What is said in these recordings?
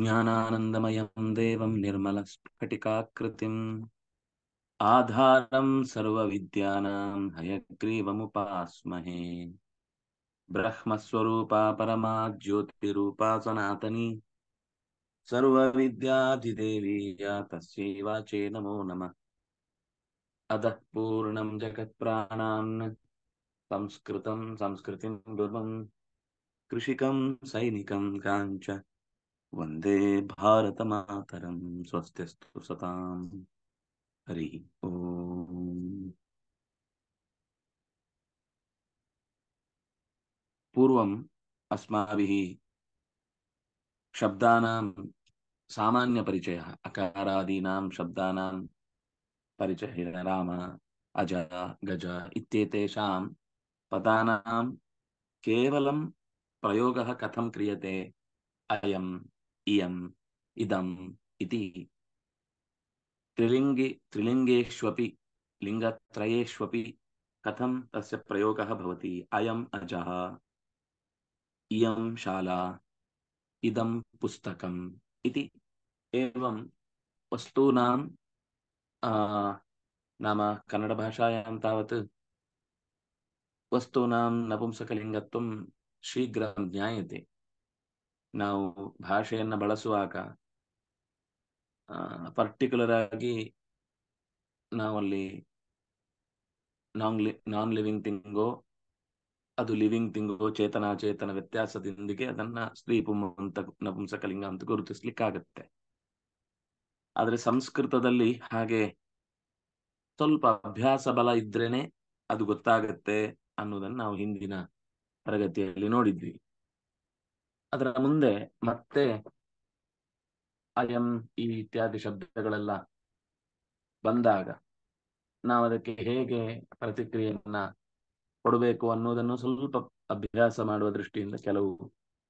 ज्ञानानन्दमयं देवं निर्मलस्फटिकाकृतिम् आधारं सर्वविद्यानां हयग्रीवमुपास्महे ब्रह्मस्वरूपा परमा ज्योतिरूपा सनातनी सर्वविद्याधिदेवी या तस्यै वाचे नमो नमः अधः पूर्णं जगत्प्राणान् संस्कृतं संस्कृतिं गुरुं कृषिकं सैनिकं काञ्च वन्दे भारतमातरं स्वस्त्यस्तु सतां हरिः ॐ पूर्वम् अस्माभिः शब्दानां सामान्यपरिचयः अकारादीनां शब्दानां परिचयः राम अज गज इत्येतेषां पदानां केवलं प्रयोगः कथं क्रियते अयं इयम् इदम् इति त्रिलिङ्गे त्रिलिङ्गेष्वपि लिङ्गत्रयेष्वपि कथं तस्य प्रयोगः भवति अयम् अजः इयं शाला इदं पुस्तकम् इति एवं वस्तूनां नाम कन्नडभाषायां तावत् वस्तूनां नपुंसकलिङ्गत्वं शीघ्रं ज्ञायते ನಾವು ಭಾಷೆಯನ್ನು ಬಳಸುವಾಗ ಪರ್ಟಿಕ್ಯುಲರ್ ಆಗಿ ನಾವಲ್ಲಿ ನಾನ್ ಲಿ ನಾನ್ ಲಿವಿಂಗ್ ತಿಂಗೋ ಅದು ಲಿವಿಂಗ್ ತಿಂಗೋ ಚೇತನ ಚೇತನ ವ್ಯತ್ಯಾಸದೊಂದಿಗೆ ಅದನ್ನ ಸ್ತ್ರೀ ಪುಂ ನಪುಂಸಕಲಿಂಗ ಅಂತ ಗುರುತಿಸ್ಲಿಕ್ಕಾಗತ್ತೆ ಆದ್ರೆ ಸಂಸ್ಕೃತದಲ್ಲಿ ಹಾಗೆ ಸ್ವಲ್ಪ ಅಭ್ಯಾಸ ಬಲ ಇದ್ರೇನೆ ಅದು ಗೊತ್ತಾಗತ್ತೆ ಅನ್ನೋದನ್ನ ನಾವು ಹಿಂದಿನ ತರಗತಿಯಲ್ಲಿ ನೋಡಿದ್ವಿ ಅದರ ಮುಂದೆ ಮತ್ತೆ ಅಯಂ ಈ ಇತ್ಯಾದಿ ಶಬ್ದಗಳೆಲ್ಲ ಬಂದಾಗ ನಾವು ಅದಕ್ಕೆ ಹೇಗೆ ಪ್ರತಿಕ್ರಿಯೆಯನ್ನ ಕೊಡಬೇಕು ಅನ್ನೋದನ್ನು ಸ್ವಲ್ಪ ಅಭ್ಯಾಸ ಮಾಡುವ ದೃಷ್ಟಿಯಿಂದ ಕೆಲವು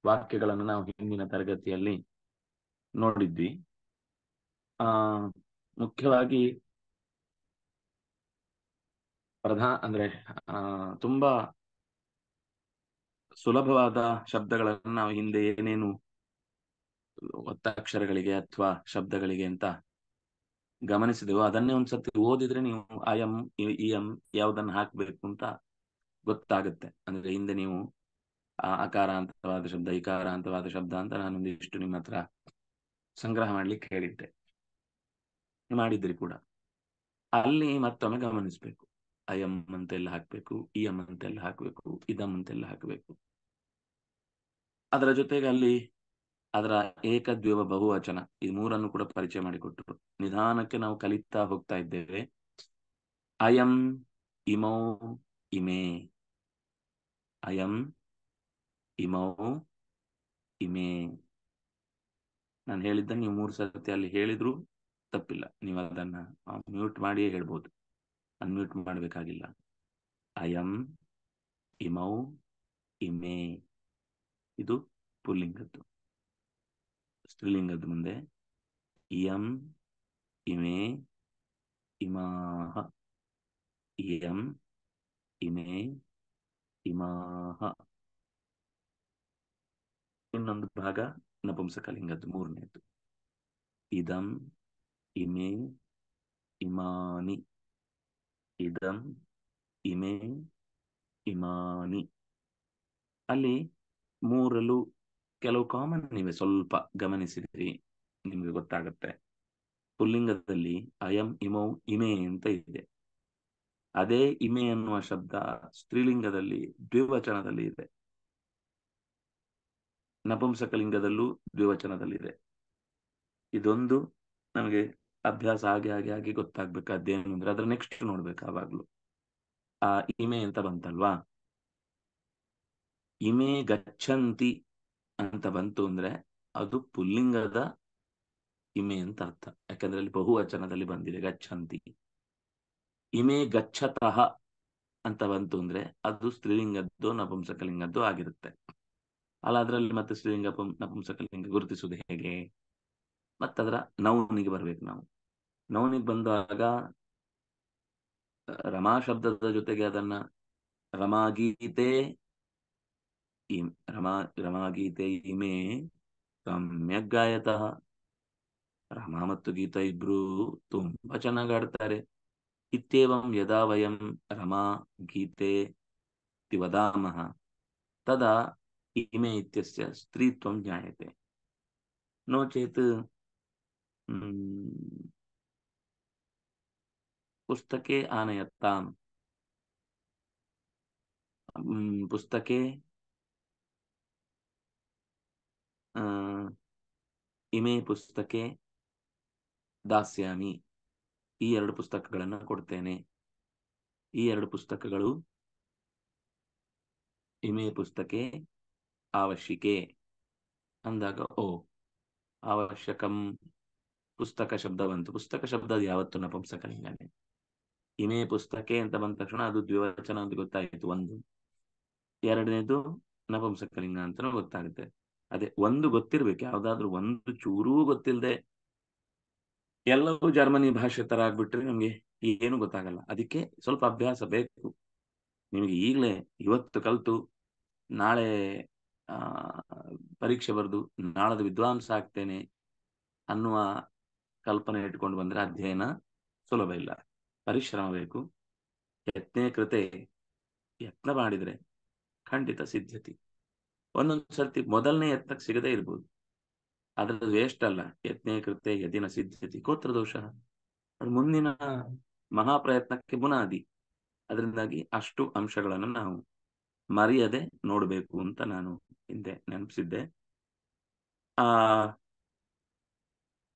ವಾಕ್ಯಗಳನ್ನು ನಾವು ಹಿಂದಿನ ತರಗತಿಯಲ್ಲಿ ನೋಡಿದ್ವಿ ಆ ಮುಖ್ಯವಾಗಿ ಪ್ರಧಾ ಅಂದ್ರೆ ಆ ತುಂಬಾ ಸುಲಭವಾದ ಶಬ್ದಗಳನ್ನ ನಾವು ಹಿಂದೆ ಏನೇನು ಒತ್ತಕ್ಷರಗಳಿಗೆ ಅಥವಾ ಶಬ್ದಗಳಿಗೆ ಅಂತ ಗಮನಿಸಿದೆವು ಅದನ್ನೇ ಒಂದ್ಸತಿ ಓದಿದ್ರೆ ನೀವು ಐ ಎಂ ಇ ಎಂ ಯಾವ್ದನ್ನ ಹಾಕ್ಬೇಕು ಅಂತ ಗೊತ್ತಾಗುತ್ತೆ ಅಂದ್ರೆ ಹಿಂದೆ ನೀವು ಅಕಾರಾಂತವಾದ ಶಬ್ದ ಇಕಾರಾಂತವಾದ ಶಬ್ದ ಅಂತ ನಾನೊಂದಿಷ್ಟು ನಿಮ್ಮ ಹತ್ರ ಸಂಗ್ರಹ ಮಾಡ್ಲಿಕ್ಕೆ ಹೇಳಿದ್ದೆ ಮಾಡಿದ್ರಿ ಕೂಡ ಅಲ್ಲಿ ಮತ್ತೊಮ್ಮೆ ಗಮನಿಸ್ಬೇಕು ಅಂತ ಅಂತೆಲ್ಲ ಹಾಕ್ಬೇಕು ಇ ಅಂತ ಎಲ್ಲ ಹಾಕಬೇಕು ಇದಮ್ ಎಲ್ಲ ಹಾಕಬೇಕು ಅದರ ಜೊತೆಗೆ ಅಲ್ಲಿ ಅದರ ಏಕ ಬಹು ಬಹುವಚನ ಈ ಮೂರನ್ನು ಕೂಡ ಪರಿಚಯ ಮಾಡಿಕೊಟ್ರು ನಿಧಾನಕ್ಕೆ ನಾವು ಕಲಿತಾ ಹೋಗ್ತಾ ಇದ್ದೇವೆ ಅಯಂ ಇಮೌ ಇಮೆ ಅಯಂ ಇಮೌ ಇಮೇ ನಾನು ಹೇಳಿದ್ದ ನೀವು ಮೂರು ಸರ್ತಿ ಅಲ್ಲಿ ಹೇಳಿದ್ರು ತಪ್ಪಿಲ್ಲ ನೀವು ಅದನ್ನ ಮ್ಯೂಟ್ ಮಾಡಿಯೇ ಹೇಳ್ಬೋದು ಅನ್ಮ್ಯೂಟ್ ಮಾಡಬೇಕಾಗಿಲ್ಲ ಅಯಂ ಇಮೌ ಇಮೇ. ಇದು ಪುಲ್ಲಿಂಗದ್ದು ಸ್ತ್ರೀಲಿಂಗದ ಮುಂದೆ ಇಯಂ ಇಮೇ ಇಮಾಹ ಇಯಂ ಇಮೇ ಇಮಾಹ ಇನ್ನೊಂದು ಭಾಗ ನಪುಂಸಕಲಿಂಗದ್ದು ಮೂರನೇದು ಇದಂ ಇಮೇ ಇಮಾನಿ ಇದಂ ಇಮೆ ಇಮಾನಿ ಅಲ್ಲಿ ಮೂರಲ್ಲೂ ಕೆಲವು ಕಾಮನ್ ಇವೆ ಸ್ವಲ್ಪ ಗಮನಿಸಿದ್ರಿ ನಿಮ್ಗೆ ಗೊತ್ತಾಗುತ್ತೆ ಪುಲ್ಲಿಂಗದಲ್ಲಿ ಅಯಂ ಇಮೌ ಇಮೆ ಅಂತ ಇದೆ ಅದೇ ಇಮೆ ಅನ್ನುವ ಶಬ್ದ ಸ್ತ್ರೀಲಿಂಗದಲ್ಲಿ ದ್ವಿವಚನದಲ್ಲಿ ಇದೆ ನಪುಂಸಕಲಿಂಗದಲ್ಲೂ ದ್ವಿವಚನದಲ್ಲಿದೆ ಇದೊಂದು ನಮಗೆ ಅಭ್ಯಾಸ ಹಾಗೆ ಹಾಗೆ ಹಾಗೆ ಗೊತ್ತಾಗ್ಬೇಕಾದ ಅಂದ್ರೆ ಅದ್ರ ನೆಕ್ಸ್ಟ್ ನೋಡ್ಬೇಕು ಆವಾಗ್ಲೂ ಆ ಇಮೆ ಅಂತ ಬಂತಲ್ವಾ ಇಮೆ ಗಚ್ಚಂತಿ ಅಂತ ಬಂತು ಅಂದ್ರೆ ಅದು ಪುಲ್ಲಿಂಗದ ಇಮೆ ಅಂತ ಅರ್ಥ ಯಾಕಂದ್ರೆ ಅಲ್ಲಿ ಬಹುವಚನದಲ್ಲಿ ಬಂದಿದೆ ಗಚ್ಚಂತಿ ಇಮೆ ಗಚ್ಚತಃ ಅಂತ ಬಂತು ಅಂದ್ರೆ ಅದು ಸ್ತ್ರೀಲಿಂಗದ್ದು ನಪುಂಸಕಲಿಂಗದ್ದು ಆಗಿರುತ್ತೆ ಅಲ್ಲ ಅದರಲ್ಲಿ ಮತ್ತೆ ಸ್ತ್ರೀಲಿಂಗ ನಪುಂಸಕಲಿಂಗ ಗುರುತಿಸುವುದು ಹೇಗೆ ಮತ್ತದರ ನೌನಿಗೆ ಬರ್ಬೇಕು ನಾವು ನೌನಿಗೆ ಬಂದಾಗ ರಮಾ ಶಬ್ದದ ಜೊತೆಗೆ ಅದನ್ನ ರಮಾಗೀತೆ ರಮಾ ರಮಾಗೀತೆ ಇಮೆ ಸಮ್ಯಕ್ ರಮಾ ಮತ್ತು ಗೀತಾ ಇಬ್ರು ತುಂಬಾ ಚೆನ್ನಾಗಿ ಆಡ್ತಾರೆ ಇತ್ಯೇವಂ ಯದಾ ವಯಂ ರಮಾ ಗೀತೆ ವದಾಮ ತದಾ ಇಮೆ ಇತ್ಯಸ್ಯ ಸ್ತ್ರೀತ್ವಂ ಜ್ಞಾಯತೆ ನೋ ಚೇತ್ ಪುಸ್ತಕೆ आनयताम् ಪುಸ್ತಕೆ ಇಮೇ ಪುಸ್ತಕೆ ದಾಸ್ಯಾಮಿ ಈ ಎರಡು ಪುಸ್ತಕಗಳನ್ನು ಕೊಡ್ತೇನೆ ಈ ಎರಡು ಪುಸ್ತಕಗಳು ಇಮೆ ಪುಸ್ತಕೆ ಅವಶ್ಯಕೆ ಅಂದಾಗ ಓ ಅವಶ್ಯಕಂ ಪುಸ್ತಕ ಶಬ್ದ ಬಂತು ಪುಸ್ತಕ ಶಬ್ದ ಅದು ಯಾವತ್ತು ನಪುಂಸಕ ಲಿಂಗನೇ ಇಮೆ ಪುಸ್ತಕೆ ಅಂತ ಬಂದ ತಕ್ಷಣ ಅದು ದ್ವಿವಚನ ಅಂತ ಗೊತ್ತಾಯಿತು ಒಂದು ಎರಡನೇದು ನಪುಂಸಕ ಲಿಂಗ ಅಂತನೂ ಗೊತ್ತಾಗುತ್ತೆ ಅದೇ ಒಂದು ಗೊತ್ತಿರ್ಬೇಕು ಯಾವ್ದಾದ್ರು ಒಂದು ಚೂರೂ ಗೊತ್ತಿಲ್ಲದೆ ಎಲ್ಲವೂ ಜರ್ಮನಿ ಭಾಷೆ ತರ ಆಗ್ಬಿಟ್ರೆ ನಮ್ಗೆ ಏನು ಗೊತ್ತಾಗಲ್ಲ ಅದಕ್ಕೆ ಸ್ವಲ್ಪ ಅಭ್ಯಾಸ ಬೇಕು ನಿಮಗೆ ಈಗಲೇ ಇವತ್ತು ಕಲಿತು ನಾಳೆ ಪರೀಕ್ಷೆ ಬರೆದು ನಾಳದ ವಿದ್ವಾಂಸ ಆಗ್ತೇನೆ ಅನ್ನುವ ಕಲ್ಪನೆ ಇಟ್ಕೊಂಡು ಬಂದ್ರೆ ಅಧ್ಯಯನ ಸುಲಭ ಇಲ್ಲ ಪರಿಶ್ರಮ ಬೇಕು ಯತ್ನೇ ಕೃತೆ ಯತ್ನ ಮಾಡಿದ್ರೆ ಖಂಡಿತ ಸಿದ್ಧತೆ ಒಂದೊಂದು ಸರ್ತಿ ಮೊದಲನೇ ಯತ್ನಕ್ಕೆ ಸಿಗದೇ ಇರ್ಬೋದು ಅದರದ್ದು ವೇಸ್ಟ್ ಅಲ್ಲ ಯತ್ನೇ ಕೃತೆ ಯದಿನ ಸಿದ್ಧತಿ ಕೋತ್ರ ದೋಷ ಮುಂದಿನ ಮಹಾಪ್ರಯತ್ನಕ್ಕೆ ಬುನಾದಿ ಅದರಿಂದಾಗಿ ಅಷ್ಟು ಅಂಶಗಳನ್ನು ನಾವು ಮರೆಯದೆ ನೋಡಬೇಕು ಅಂತ ನಾನು ಹಿಂದೆ ನೆನಪಿಸಿದ್ದೆ ಆ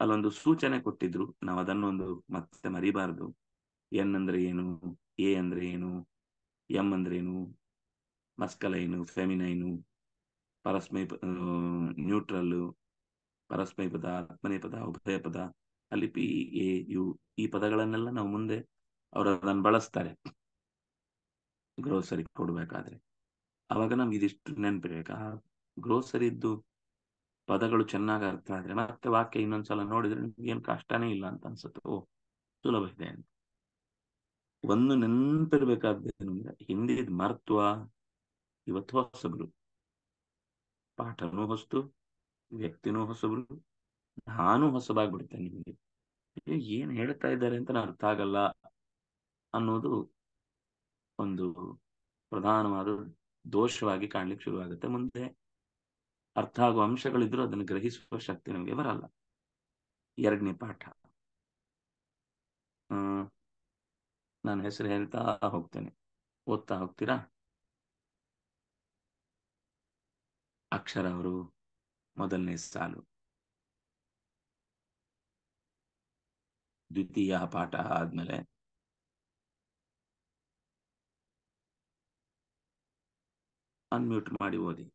ಅಲ್ಲೊಂದು ಸೂಚನೆ ಕೊಟ್ಟಿದ್ರು ನಾವು ಅದನ್ನೊಂದು ಮತ್ತೆ ಮರಿಬಾರದು ಎನ್ ಅಂದ್ರೆ ಏನು ಎ ಅಂದ್ರೆ ಏನು ಎಂ ಅಂದ್ರೆ ಏನು ಮಸ್ಕಲೈನು ಫೆಮಿನೈನು ಪರಸ್ಮೈ ನ್ಯೂಟ್ರಲ್ ಪರಸ್ಮೈ ಪದ ಆತ್ಮನೇ ಪದ ಉಭಯ ಪದ ಅಲ್ಲಿ ಪಿ ಎ ಯು ಈ ಪದಗಳನ್ನೆಲ್ಲ ನಾವು ಮುಂದೆ ಅವರು ಅದನ್ನು ಬಳಸ್ತಾರೆ ಗ್ರೋಸರಿ ಕೊಡ್ಬೇಕಾದ್ರೆ ಅವಾಗ ನಮ್ಗೆ ಇದಿಷ್ಟು ನೆನಪಿರ್ಬೇಕು ಆ ಗ್ರೋಸರಿದ್ದು ಪದಗಳು ಚೆನ್ನಾಗಿ ಅರ್ಥ ಆದ್ರೆ ಮತ್ತೆ ವಾಕ್ಯ ಇನ್ನೊಂದ್ಸಲ ನೋಡಿದ್ರೆ ಏನು ಕಷ್ಟನೇ ಇಲ್ಲ ಅಂತ ಅನ್ಸುತ್ತೆ ಓ ಸುಲಭ ಇದೆ ಅಂತ ಒಂದು ನಿಮಗೆ ಹಿಂದಿದ್ ಮಹತ್ವ ಇವತ್ತು ಹೊಸಬ್ರು ಪಾಠನೂ ಹೊಸತು ವ್ಯಕ್ತಿನೂ ಹೊಸಬ್ರು ನಾನು ಹೊಸದಾಗ್ಬಿಡುತ್ತೆ ನಿಮಗೆ ಏನ್ ಹೇಳ್ತಾ ಇದ್ದಾರೆ ಅಂತ ಅರ್ಥ ಆಗಲ್ಲ ಅನ್ನೋದು ಒಂದು ಪ್ರಧಾನವಾದ ದೋಷವಾಗಿ ಕಾಣ್ಲಿಕ್ಕೆ ಶುರುವಾಗುತ್ತೆ ಮುಂದೆ ಅರ್ಥ ಆಗುವ ಅಂಶಗಳಿದ್ರೂ ಅದನ್ನು ಗ್ರಹಿಸುವ ಶಕ್ತಿ ನಮಗೆ ಬರಲ್ಲ ಎರಡನೇ ಪಾಠ ನಾನು ಹೆಸರು ಹೇಳ್ತಾ ಹೋಗ್ತೇನೆ ಓದ್ತಾ ಹೋಗ್ತೀರಾ ಅಕ್ಷರ ಅವರು ಮೊದಲನೇ ಸಾಲು ದ್ವಿತೀಯ ಪಾಠ ಆದ್ಮೇಲೆ ಅನ್ಮ್ಯೂಟ್ ಮಾಡಿ ಓದಿ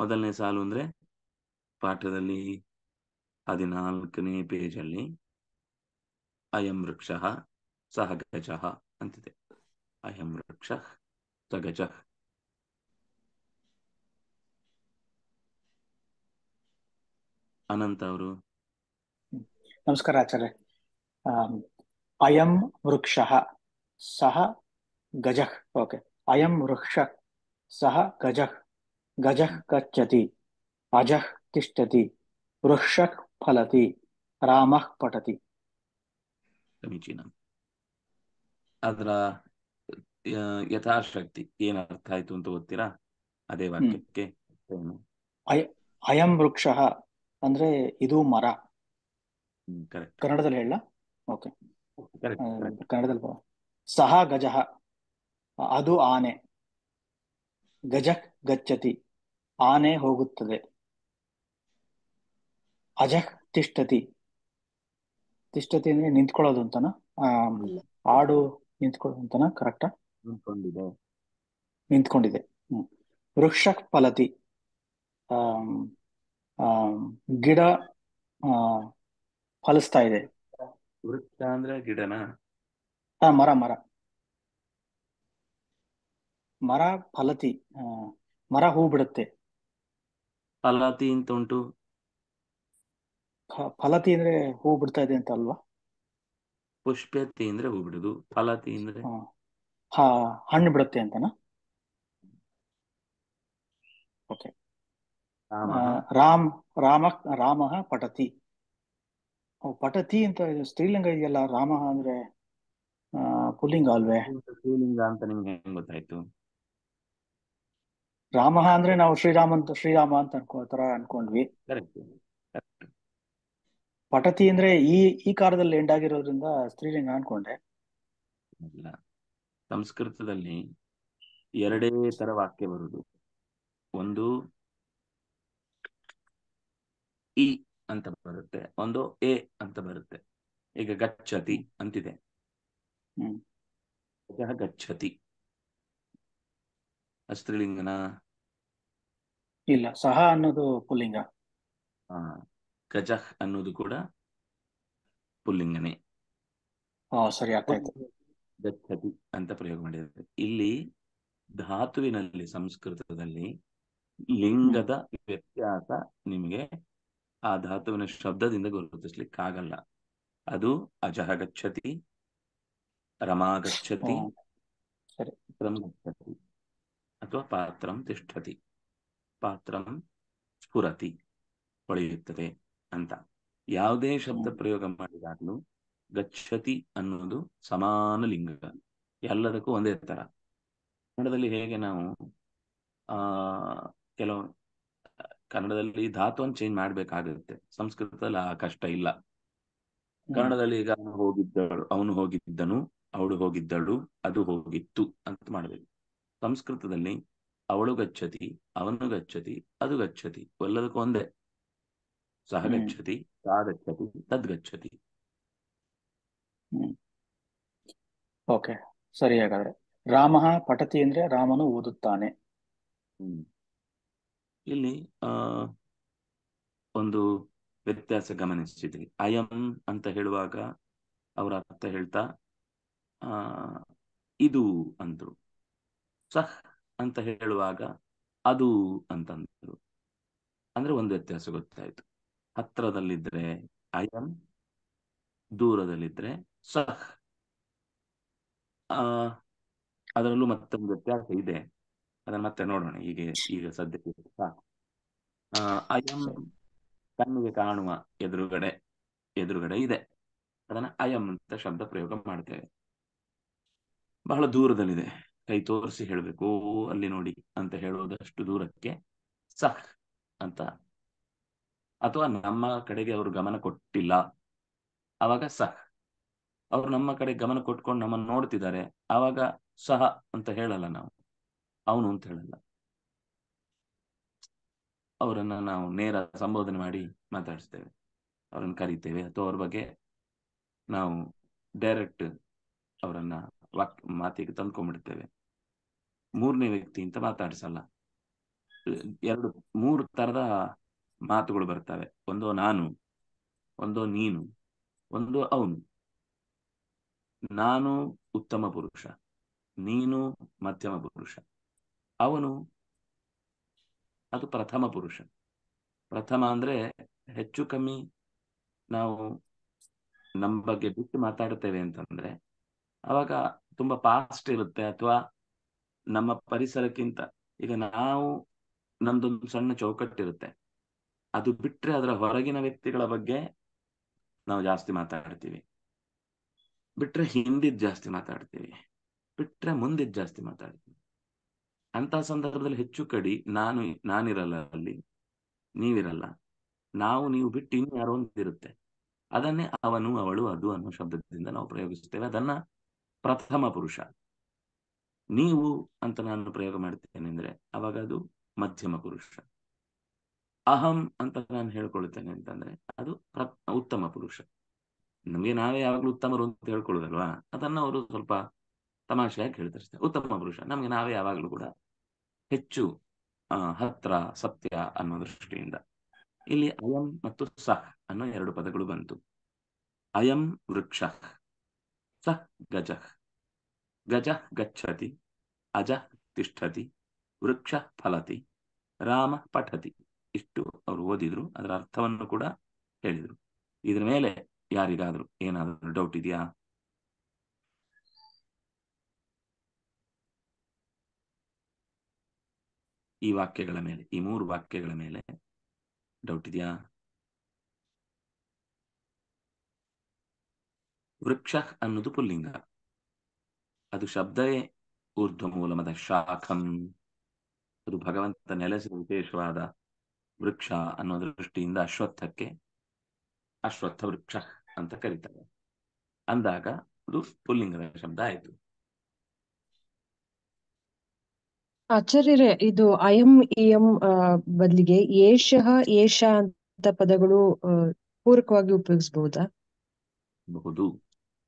ಮೊದಲನೇ ಸಾಲು ಅಂದ್ರೆ ಪಾಠದಲ್ಲಿ ಹದಿನಾಲ್ಕನೇ ಪೇಜ್ ಅಲ್ಲಿ ಅಯಂ ವೃಕ್ಷ ಸಹ ಗಜ ಅಂತಿದೆ ಅಯಂ ವೃಕ್ಷ ಸಗಜ ಅನಂತ ಅವರು ನಮಸ್ಕಾರ ಆಚಾರ್ಯ ಅಯಂ ವೃಕ್ಷ ಸಹ ಗಜ ಓಕೆ ಅಯಂ ವೃಕ್ಷ ಸಹ ಗಜಃ ಗಜಃ ಕಚ್ಚತಿ ಅಜಃ ತಿಷ್ಟತಿ ವೃಕ್ಷಃ ಫಲತಿ ರಾಮಃ ಪಠತಿ ಸಮೀಚೀನ ಅದರ ಯಥಾಶಕ್ತಿ ಅರ್ಥ ಆಯ್ತು ಅಂತ ಗೊತ್ತೀರಾ ಅದೇ ವಾಕ್ಯಕ್ಕೆ ಅಯಂ ವೃಕ್ಷ ಅಂದ್ರೆ ಇದು ಮರ ಕನ್ನಡದಲ್ಲಿ ಹೇಳ ಓಕೆ ಕನ್ನಡದಲ್ಲಿ ಸಹ ಗಜಃ ಅದು ಆನೆ ಗಜ ಗಚ್ಚತಿ ಆನೆ ಹೋಗುತ್ತದೆ ಅಜಃ ತಿಷ್ಟತಿ ತಿಷ್ಟತಿ ಅಂದ್ರೆ ನಿಂತ್ಕೊಳ್ಳೋದು ಅಂತನ ಆಡು ನಿಂತ್ಕೊಳ್ಳೋದು ಅಂತನ ಕರೆಕ್ಟಾ ನಿಂತ್ಕೊಂಡಿದೆ ನಿಂತ್ಕೊಂಡಿದೆ ಹ್ಮ್ ವೃಕ್ಷ ಫಲತಿ ಗಿಡ ಫಲಿಸ್ತಾ ಇದೆ ವೃಕ್ಷ ಅಂದ್ರೆ ಗಿಡನ ಹಾ ಮರ ಮರ ಮರ ಫಲತಿ ಮರ ಹೂ ಬಿಡುತ್ತೆ ಫಲತಿ ಅಂತ ಉಂಟು ಫಲತಿ ಅಂದ್ರೆ ಹೂ ಬಿಡ್ತಾ ಇದೆ ಅಂತ ಅಲ್ವಾ ಪುಷ್ಪತಿ ಅಂದ್ರೆ ಹೂ ಬಿಡುದು ಫಲತಿ ಅಂದ್ರೆ ಹಣ್ಣು ಬಿಡುತ್ತೆ ಅಂತನಾ ಓಕೆ ರಾಮ ರಾಮ ರಾಮ ಪಟತಿ ಪಟತಿ ಅಂತ ಸ್ತ್ರೀಲಿಂಗ ಇದೆಯಲ್ಲ ರಾಮ ಅಂದ್ರೆ ಪುಲ್ಲಿಂಗ ಅಲ್ವೇ ಸ್ತ್ರೀಲಿಂಗ ಅಂತ ನಿಮ್ಗೆ ಹೆಂಗ್ ಗೊತ್ತಾಯ್ತು ರಾಮ ಅಂದ್ರೆ ನಾವು ಶ್ರೀರಾಮ ಅಂತ ಶ್ರೀರಾಮ ಅಂತ ಅನ್ಕೋತರ ಅನ್ಕೊಂಡ್ವಿ ಪಟತಿ ಅಂದ್ರೆ ಈ ಈ ಕಾಲದಲ್ಲಿ ಎಂಡ್ ಆಗಿರೋದ್ರಿಂದ ಸ್ತ್ರೀಲಿಂಗ ಅನ್ಕೊಂಡೆ ಸಂಸ್ಕೃತದಲ್ಲಿ ಎರಡೇ ತರ ವಾಕ್ಯ ಬರುದು ಒಂದು ಇ ಅಂತ ಬರುತ್ತೆ ಒಂದು ಎ ಅಂತ ಬರುತ್ತೆ ಈಗ ಗಚ್ಚತಿ ಅಂತಿದೆ ಗಚ್ಚತಿ ಅಸ್ತ್ರಲಿಂಗನ ಇಲ್ಲ ಸಹ ಅನ್ನೋದು ಪುಲ್ಲಿಂಗ ಹಾ ಗಜಃ ಅನ್ನೋದು ಕೂಡ ಪುಲ್ಲಿಂಗನೇ ಹಾ ಸರಿ ಗಚ್ಚತಿ ಅಂತ ಪ್ರಯೋಗ ಮಾಡಿದ್ದಾರೆ ಇಲ್ಲಿ ಧಾತುವಿನಲ್ಲಿ ಸಂಸ್ಕೃತದಲ್ಲಿ ಲಿಂಗದ ವ್ಯತ್ಯಾಸ ನಿಮಗೆ ಆ ಧಾತುವಿನ ಶಬ್ದದಿಂದ ಗುರುತಿಸ್ಲಿಕ್ಕಾಗಲ್ಲ ಅದು ಅಜಹ ಗಚ್ಚತಿ ರಮಾ ಸರಿ ಗಚ್ಚತಿ ಅಥವಾ ಪಾತ್ರಂ ತಿಷ್ಠತಿ ಪಾತ್ರಂ ಸ್ಫುರತಿ ಹೊಳೆಯುತ್ತದೆ ಅಂತ ಯಾವುದೇ ಶಬ್ದ ಪ್ರಯೋಗ ಮಾಡಿದಾಗಲೂ ಗಚ್ಚತಿ ಅನ್ನೋದು ಸಮಾನ ಲಿಂಗ ಎಲ್ಲದಕ್ಕೂ ಒಂದೇ ತರ ಕನ್ನಡದಲ್ಲಿ ಹೇಗೆ ನಾವು ಆ ಕೆಲವು ಕನ್ನಡದಲ್ಲಿ ಧಾತುವನ್ನು ಚೇಂಜ್ ಮಾಡ್ಬೇಕಾಗುತ್ತೆ ಸಂಸ್ಕೃತದಲ್ಲಿ ಆ ಕಷ್ಟ ಇಲ್ಲ ಕನ್ನಡದಲ್ಲಿ ಈಗ ಅವನು ಹೋಗಿದ್ದಳು ಅವನು ಹೋಗಿದ್ದನು ಅವಳು ಹೋಗಿದ್ದಳು ಅದು ಹೋಗಿತ್ತು ಅಂತ ಮಾಡಬೇಕು ಸಂಸ್ಕೃತದಲ್ಲಿ ಅವಳು ಗಚ್ಚತಿ ಅವನು ಗಚ್ಚತಿ ಅದು ಗಚ್ಚತಿ ಎಲ್ಲದಕ್ಕೂ ಒಂದೇ ಸಹ ಗಚ್ಚತಿ ಸಾ ಗಚ್ಚತಿ ತದ್ ಗಚ್ಚತಿ ಓಕೆ ಸರಿ ಹಾಗಾದ್ರೆ ರಾಮ ಪಠತಿ ಅಂದ್ರೆ ರಾಮನು ಓದುತ್ತಾನೆ ಇಲ್ಲಿ ಆ ಒಂದು ವ್ಯತ್ಯಾಸ ಗಮನಿಸಿದ್ವಿ ಅಯಂ ಅಂತ ಹೇಳುವಾಗ ಅವರ ಅರ್ಥ ಹೇಳ್ತಾ ಇದು ಅಂದ್ರು ಸಹ್ ಅಂತ ಹೇಳುವಾಗ ಅದು ಅಂತಂದ್ರು ಅಂದ್ರೆ ಒಂದು ವ್ಯತ್ಯಾಸ ಗೊತ್ತಾಯ್ತು ಹತ್ರದಲ್ಲಿದ್ರೆ ಅಯಂ ದೂರದಲ್ಲಿದ್ರೆ ಸಹ್ ಆ ಅದರಲ್ಲೂ ಮತ್ತೊಂದು ವ್ಯತ್ಯಾಸ ಇದೆ ಅದನ್ನ ಮತ್ತೆ ನೋಡೋಣ ಹೀಗೆ ಈಗ ಸದ್ಯಕ್ಕೆ ಅಯಂ ಕಣ್ಣಿಗೆ ಕಾಣುವ ಎದುರುಗಡೆ ಎದುರುಗಡೆ ಇದೆ ಅದನ್ನ ಅಯಂ ಅಂತ ಶಬ್ದ ಪ್ರಯೋಗ ಮಾಡ್ತೇವೆ ಬಹಳ ದೂರದಲ್ಲಿದೆ ಕೈ ತೋರಿಸಿ ಹೇಳಬೇಕು ಅಲ್ಲಿ ನೋಡಿ ಅಂತ ಹೇಳೋದಷ್ಟು ದೂರಕ್ಕೆ ಸಹ್ ಅಂತ ಅಥವಾ ನಮ್ಮ ಕಡೆಗೆ ಅವರು ಗಮನ ಕೊಟ್ಟಿಲ್ಲ ಅವಾಗ ಸಹ್ ಅವ್ರು ನಮ್ಮ ಕಡೆ ಗಮನ ಕೊಟ್ಕೊಂಡು ನಮ್ಮನ್ನು ನೋಡ್ತಿದ್ದಾರೆ ಆವಾಗ ಸಹ ಅಂತ ಹೇಳಲ್ಲ ನಾವು ಅವನು ಅಂತ ಹೇಳಲ್ಲ ಅವರನ್ನ ನಾವು ನೇರ ಸಂಬೋಧನೆ ಮಾಡಿ ಮಾತಾಡಿಸ್ತೇವೆ ಅವರನ್ನ ಕರಿತೇವೆ ಅಥವಾ ಅವ್ರ ಬಗ್ಗೆ ನಾವು ಡೈರೆಕ್ಟ್ ಅವರನ್ನ ವಾಕ್ ಮಾತಿಗೆ ತಂದ್ಕೊಂಡ್ಬಿಡ್ತೇವೆ ಮೂರನೇ ವ್ಯಕ್ತಿ ಅಂತ ಮಾತಾಡಿಸಲ್ಲ ಎರಡು ಮೂರು ತರದ ಮಾತುಗಳು ಬರ್ತವೆ ಒಂದು ನಾನು ಒಂದು ನೀನು ಒಂದು ಅವನು ನಾನು ಉತ್ತಮ ಪುರುಷ ನೀನು ಮಧ್ಯಮ ಪುರುಷ ಅವನು ಅದು ಪ್ರಥಮ ಪುರುಷ ಪ್ರಥಮ ಅಂದ್ರೆ ಹೆಚ್ಚು ಕಮ್ಮಿ ನಾವು ನಮ್ಮ ಬಗ್ಗೆ ಬಿಟ್ಟು ಮಾತಾಡ್ತೇವೆ ಅಂತಂದ್ರೆ ಅವಾಗ ತುಂಬಾ ಪಾಸ್ಟ್ ಇರುತ್ತೆ ಅಥವಾ ನಮ್ಮ ಪರಿಸರಕ್ಕಿಂತ ಈಗ ನಾವು ನಮ್ದೊಂದು ಸಣ್ಣ ಚೌಕಟ್ಟಿರುತ್ತೆ ಅದು ಬಿಟ್ರೆ ಅದರ ಹೊರಗಿನ ವ್ಯಕ್ತಿಗಳ ಬಗ್ಗೆ ನಾವು ಜಾಸ್ತಿ ಮಾತಾಡ್ತೀವಿ ಬಿಟ್ರೆ ಹಿಂದಿದ್ ಜಾಸ್ತಿ ಮಾತಾಡ್ತೀವಿ ಬಿಟ್ರೆ ಮುಂದಿದ್ ಜಾಸ್ತಿ ಮಾತಾಡ್ತೀವಿ ಅಂತ ಸಂದರ್ಭದಲ್ಲಿ ಹೆಚ್ಚು ಕಡಿ ನಾನು ನಾನಿರಲ್ಲ ಅಲ್ಲಿ ನೀವಿರಲ್ಲ ನಾವು ನೀವು ಬಿಟ್ಟು ಇನ್ನು ಯಾರೋ ಒಂದಿರುತ್ತೆ ಅದನ್ನೇ ಅವನು ಅವಳು ಅದು ಅನ್ನೋ ಶಬ್ದದಿಂದ ನಾವು ಪ್ರಯೋಗಿಸುತ್ತೇವೆ ಅದನ್ನ ಪ್ರಥಮ ಪುರುಷ ನೀವು ಅಂತ ನಾನು ಪ್ರಯೋಗ ಮಾಡ್ತೇನೆ ಅಂದ್ರೆ ಅವಾಗ ಅದು ಮಧ್ಯಮ ಪುರುಷ ಅಹಂ ಅಂತ ನಾನು ಹೇಳ್ಕೊಳ್ತೇನೆ ಅಂತಂದ್ರೆ ಅದು ಉತ್ತಮ ಪುರುಷ ನಮಗೆ ನಾವೇ ಯಾವಾಗಲೂ ಉತ್ತಮರು ಅಂತ ಹೇಳ್ಕೊಳ್ಳೋದಲ್ವಾ ಅದನ್ನ ಅವರು ಸ್ವಲ್ಪ ತಮಾಷೆಯಾಗಿ ಹೇಳ್ತಾರೆ ಉತ್ತಮ ಪುರುಷ ನಮ್ಗೆ ನಾವೇ ಯಾವಾಗಲೂ ಕೂಡ ಹೆಚ್ಚು ಹತ್ರ ಸತ್ಯ ಅನ್ನೋ ದೃಷ್ಟಿಯಿಂದ ಇಲ್ಲಿ ಅಯಂ ಮತ್ತು ಸಹ್ ಅನ್ನೋ ಎರಡು ಪದಗಳು ಬಂತು ಅಯಂ ವೃಕ್ಷ ಸಹ್ ಗಜ ಗಜ ಗಚ್ಚತಿ ಅಜ ತಿಷ್ಠತಿ ವೃಕ್ಷ ಫಲತಿ ರಾಮ ಪಠತಿ ಇಷ್ಟು ಅವರು ಓದಿದ್ರು ಅದರ ಅರ್ಥವನ್ನು ಕೂಡ ಹೇಳಿದರು ಇದ್ರ ಮೇಲೆ ಯಾರಿಗಾದ್ರೂ ಏನಾದರೂ ಡೌಟ್ ಇದೆಯಾ ಈ ವಾಕ್ಯಗಳ ಮೇಲೆ ಈ ಮೂರು ವಾಕ್ಯಗಳ ಮೇಲೆ ಡೌಟ್ ಇದೆಯಾ ವೃಕ್ಷ ಅನ್ನೋದು ಪುಲ್ಲಿಂಗ ಅದು ಶಬ್ದವೇ ಊರ್ಧ್ವ ಮೂಲಮದ ಶಾಖಂ ಅದು ಭಗವಂತ ನೆಲೆಸಿದ ವಿಶೇಷವಾದ ವೃಕ್ಷ ಅನ್ನೋ ದೃಷ್ಟಿಯಿಂದ ಅಶ್ವತ್ಥಕ್ಕೆ ಅಶ್ವತ್ಥ ವೃಕ್ಷ ಅಂತ ಕರೀತಾರೆ ಅಂದಾಗ ಅದು ಪುಲ್ಲಿಂಗದ ಶಬ್ದ ಆಯ್ತು ಆಚಾರ್ಯರೇ ಇದು ಅಯಂ ಇಯಂ ಬದಲಿಗೆ ಏಷಃ ಏಷ ಅಂತ ಪದಗಳು ಪೂರಕವಾಗಿ ಉಪಯೋಗಿಸಬಹುದಾ ಬಹುದು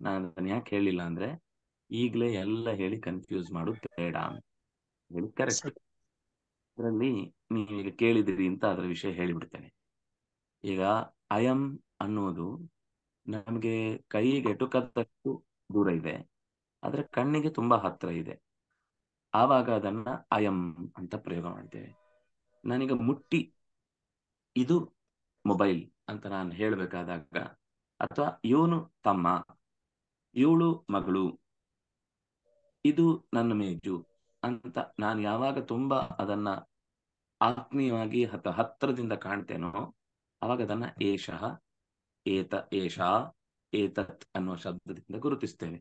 ನಾನು ಯಾಕೆ ಹೇಳಿಲ್ಲ ಅಂದ್ರೆ ಈಗಲೇ ಎಲ್ಲ ಹೇಳಿ ಕನ್ಫ್ಯೂಸ್ ಮಾಡೋದು ಬೇಡ ಅಂತ ಹೇಳಿ ಕರೆಕ್ಟ್ ಅದರಲ್ಲಿ ನೀವೀಗ ಕೇಳಿದಿರಿ ಅಂತ ಅದರ ವಿಷಯ ಹೇಳಿಬಿಡ್ತೇನೆ ಈಗ ಅಯಂ ಅನ್ನೋದು ನಮಗೆ ಕೈಗೆ ಎಟುಕದಷ್ಟು ದೂರ ಇದೆ ಆದರೆ ಕಣ್ಣಿಗೆ ತುಂಬಾ ಹತ್ರ ಇದೆ ಆವಾಗ ಅದನ್ನ ಅಯಂ ಅಂತ ಪ್ರಯೋಗ ಮಾಡ್ತೇವೆ ನಾನೀಗ ಮುಟ್ಟಿ ಇದು ಮೊಬೈಲ್ ಅಂತ ನಾನು ಹೇಳಬೇಕಾದಾಗ ಅಥವಾ ಇವನು ತಮ್ಮ ಇವಳು ಮಗಳು ಇದು ನನ್ನ ಮೇಜು ಅಂತ ನಾನು ಯಾವಾಗ ತುಂಬಾ ಅದನ್ನ ಆತ್ಮೀಯವಾಗಿ ಹತ್ತ ಹತ್ತಿರದಿಂದ ಕಾಣ್ತೇನೋ ಅವಾಗ ಅದನ್ನ ಏಷ ಏತ ಏಷಾ ಏತತ್ ಅನ್ನುವ ಶಬ್ದದಿಂದ ಗುರುತಿಸ್ತೇವೆ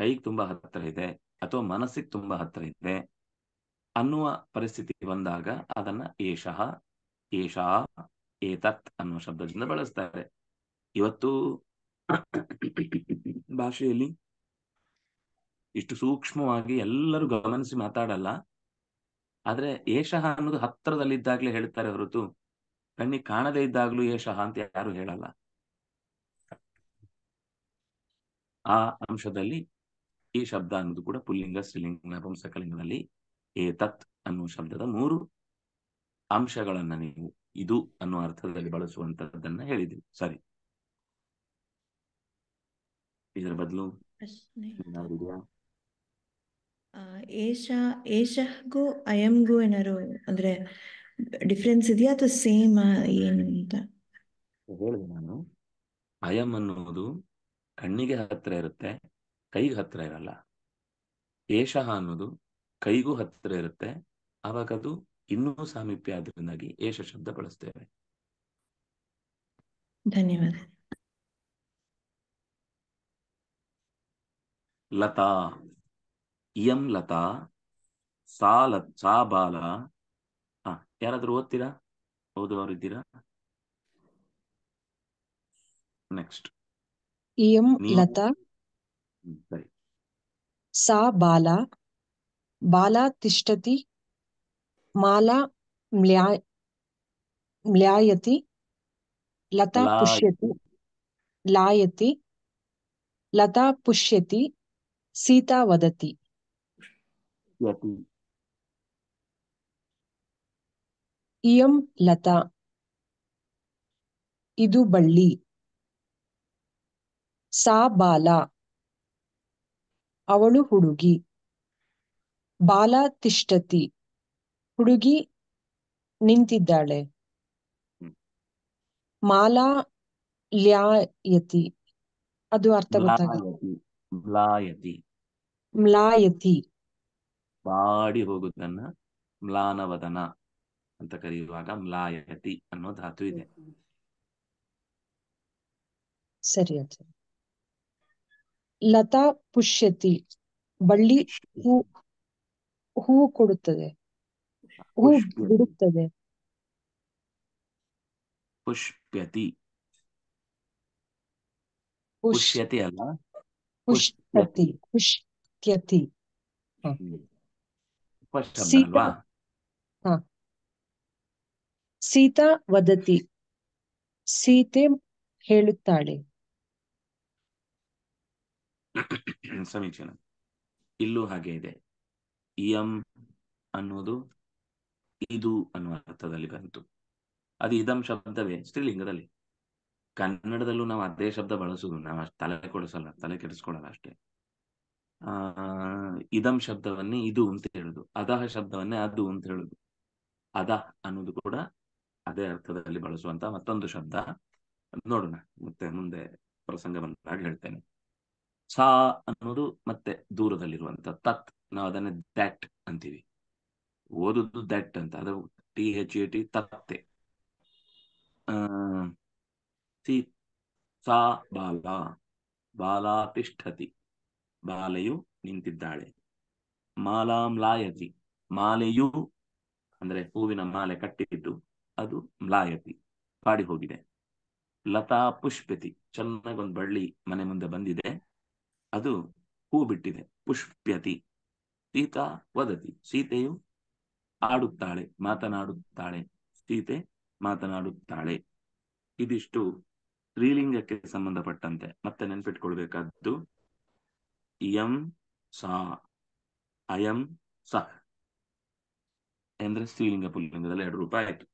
ಕೈಗೆ ತುಂಬಾ ಹತ್ತಿರ ಇದೆ ಅಥವಾ ಮನಸ್ಸಿಗೆ ತುಂಬಾ ಹತ್ತಿರ ಇದೆ ಅನ್ನುವ ಪರಿಸ್ಥಿತಿ ಬಂದಾಗ ಅದನ್ನ ಏಷ ಏಷಾ ಏತತ್ ಅನ್ನುವ ಶಬ್ದದಿಂದ ಬಳಸ್ತಾರೆ ಇವತ್ತು ಭಾಷೆಯಲ್ಲಿ ಇಷ್ಟು ಸೂಕ್ಷ್ಮವಾಗಿ ಎಲ್ಲರೂ ಗಮನಿಸಿ ಮಾತಾಡಲ್ಲ ಆದ್ರೆ ಏಷಃ ಅನ್ನೋದು ಹತ್ತಿರದಲ್ಲಿದ್ದಾಗ್ಲೇ ಹೇಳ್ತಾರೆ ಹೊರತು ಕಣ್ಣಿ ಕಾಣದೇ ಇದ್ದಾಗ್ಲೂ ಏಷಃ ಅಂತ ಯಾರು ಹೇಳಲ್ಲ ಆ ಅಂಶದಲ್ಲಿ ಈ ಶಬ್ದ ಅನ್ನೋದು ಕೂಡ ಪುಲ್ಲಿಂಗ ಸ್ತ್ರೀಲಿಂಗ ನಪುಂಸಕಲಿಂಗದಲ್ಲಿ ಏ ತತ್ ಅನ್ನುವ ಶಬ್ದದ ಮೂರು ಅಂಶಗಳನ್ನ ನೀವು ಇದು ಅನ್ನುವ ಅರ್ಥದಲ್ಲಿ ಬಳಸುವಂತದ್ದನ್ನ ಹೇಳಿದ್ರಿ ಸರಿ ಇದರ ಬದಲು ಏಷ ಏಷಗೂ ಅಯಂಗೂ ಏನಾರು ಅಂದ್ರೆ ಡಿಫ್ರೆನ್ಸ್ ಇದೆಯಾ ಅಥವಾ ಸೇಮ್ ಏನು ಅಂತ ಹೇಳಿದೆ ನಾನು ಅಯಂ ಅನ್ನುವುದು ಕಣ್ಣಿಗೆ ಹತ್ರ ಇರುತ್ತೆ ಕೈಗೆ ಹತ್ರ ಇರಲ್ಲ ಏಷ ಅನ್ನೋದು ಕೈಗೂ ಹತ್ರ ಇರುತ್ತೆ ಅವಾಗ ಅದು ಇನ್ನೂ ಸಾಮೀಪ್ಯ ಆದ್ರಿಂದಾಗಿ ಏಷ ಶಬ್ದ ಬಳಸ್ತೇವೆ ಧನ್ಯವಾದ ಲತಾ ಇಯಂ ಲತಾ ಸಾ ಲ ಸಾ ಬಾಲ ಹಾ ಯಾರಾದರೂ ಓದ್ತೀರಾ ಓದುವವರು ಇದ್ದೀರಾ ನೆಕ್ಸ್ಟ್ ಇಯಂ ಲತಾ ಸರಿ ಸಾ ಬಾಲ ಬಾಲ ತಿಷ್ಟತಿ ಮಾಲಾ ಮ್ಲ್ಯಾ ಮ್ಲ್ಯಾಯತಿ ಲತಾ ಪುಷ್ಯತಿ ಲಾಯತಿ ಲತಾ ಪುಷ್ಯತಿ ಸೀತಾ ವದತಿ ಇಯಂ ಲತಾ ಇದು ಬಳ್ಳಿ ಸಾ ಬಾಲ ಅವಳು ಹುಡುಗಿ ಬಾಲ ತಿಷ್ಟತಿ ಹುಡುಗಿ ನಿಂತಿದ್ದಾಳೆ ಮಾಲಾ ಲ್ಯಾಯತಿ ಅದು ಅರ್ಥ ಗೊತ್ತಾಗುತ್ತೆ ಮ್ಲಾಯತಿ ಬಾಡಿ ಹೋಗುದನ್ನ ಮ್ಲಾನವದನ ಅಂತ ಕರೆಯುವಾಗ ಮ್ಲಾಯತಿ ಅನ್ನೋ ಧಾತು ಇದೆ ಸರಿ ಲತಾ ಪುಷ್ಯತಿ ಬಳ್ಳಿ ಹೂ ಹೂ ಕೊಡುತ್ತದೆ ಹೂ ಬಿಡುತ್ತದೆ ಪುಷ್ಪ್ಯತಿ ಪುಷ್ಯತಿ ಅಲ್ಲ ಪುಷ್ಪತಿ ಪುಷ್ಪ್ಯತಿ ಸೀತಾ ಸೀತಾ ವದತಿ ಸೀತೆ ಹೇಳುತ್ತಾಳೆ ಸಮೀಚನ ಇಲ್ಲೂ ಹಾಗೆ ಇದೆ ಇಯಂ ಅನ್ನೋದು ಇದು ಅನ್ನುವ ಅರ್ಥದಲ್ಲಿ ಬಂತು ಅದು ಇದಂ ಶಬ್ದವೇ ಸ್ತ್ರೀಲಿಂಗದಲ್ಲಿ ಕನ್ನಡದಲ್ಲೂ ನಾವು ಅದೇ ಶಬ್ದ ಬಳಸುದು ನಾವು ಅಷ್ಟು ತಲೆ ಕೊಡಿಸಲ್ಲ ತಲೆ ಕೆಡಿಸ್ಕೊಳ್ಳಲ್ಲ ಅಷ್ಟೇ ಆ ಇದಂ ಶಬ್ದವನ್ನೇ ಇದು ಅಂತ ಹೇಳುದು ಅದಹ ಶಬ್ದವನ್ನೇ ಅದು ಅಂತ ಹೇಳುದು ಅದ ಅನ್ನೋದು ಕೂಡ ಅದೇ ಅರ್ಥದಲ್ಲಿ ಬಳಸುವಂತ ಮತ್ತೊಂದು ಶಬ್ದ ನೋಡೋಣ ಮತ್ತೆ ಮುಂದೆ ಪ್ರಸಂಗ ಬಂದಾಗ ಹೇಳ್ತೇನೆ ಸಾ ಅನ್ನೋದು ಮತ್ತೆ ದೂರದಲ್ಲಿರುವಂತ ತತ್ ನಾವು ಅದನ್ನ ದ್ಯಾಟ್ ಅಂತೀವಿ ಓದುದು ದಟ್ ಅಂತ ಅದು ಟಿ ಹೆಚ್ ಎ ಟಿ ತತ್ತೆ ಸಿ ಸಾ ಬಾಲ ಬಾಲಾ ತಿಷ್ಠತಿ ಬಾಲೆಯು ನಿಂತಿದ್ದಾಳೆ ಮಾಲಾ ಲಾಯತಿ ಮಾಲೆಯು ಅಂದ್ರೆ ಹೂವಿನ ಮಾಲೆ ಕಟ್ಟಿದ್ದು ಅದು ಮ್ಲಾಯತಿ ಪಾಡಿ ಹೋಗಿದೆ ಲತಾ ಪುಷ್ಪತಿ ಚೆನ್ನಾಗೊಂದು ಬಳ್ಳಿ ಮನೆ ಮುಂದೆ ಬಂದಿದೆ ಅದು ಹೂ ಬಿಟ್ಟಿದೆ ಪುಷ್ಪ್ಯತಿ ಸೀತಾ ವದತಿ ಸೀತೆಯು ಆಡುತ್ತಾಳೆ ಮಾತನಾಡುತ್ತಾಳೆ ಸೀತೆ ಮಾತನಾಡುತ್ತಾಳೆ ಇದಿಷ್ಟು ಸ್ತ್ರೀಲಿಂಗಕ್ಕೆ ಸಂಬಂಧಪಟ್ಟಂತೆ ಮತ್ತೆ ನೆನ್ಪಿಟ್ಕೊಳ್ಬೇಕಾದ್ದು ಇಯಂ ಸಾ ಅಯಂ ಸ ಅಂದ್ರೆ ಸ್ತ್ರೀಲಿಂಗ ಪುಲ್ಲಿಂಗದಲ್ಲಿ ಎರಡು ರೂಪ ಆಯ್ತು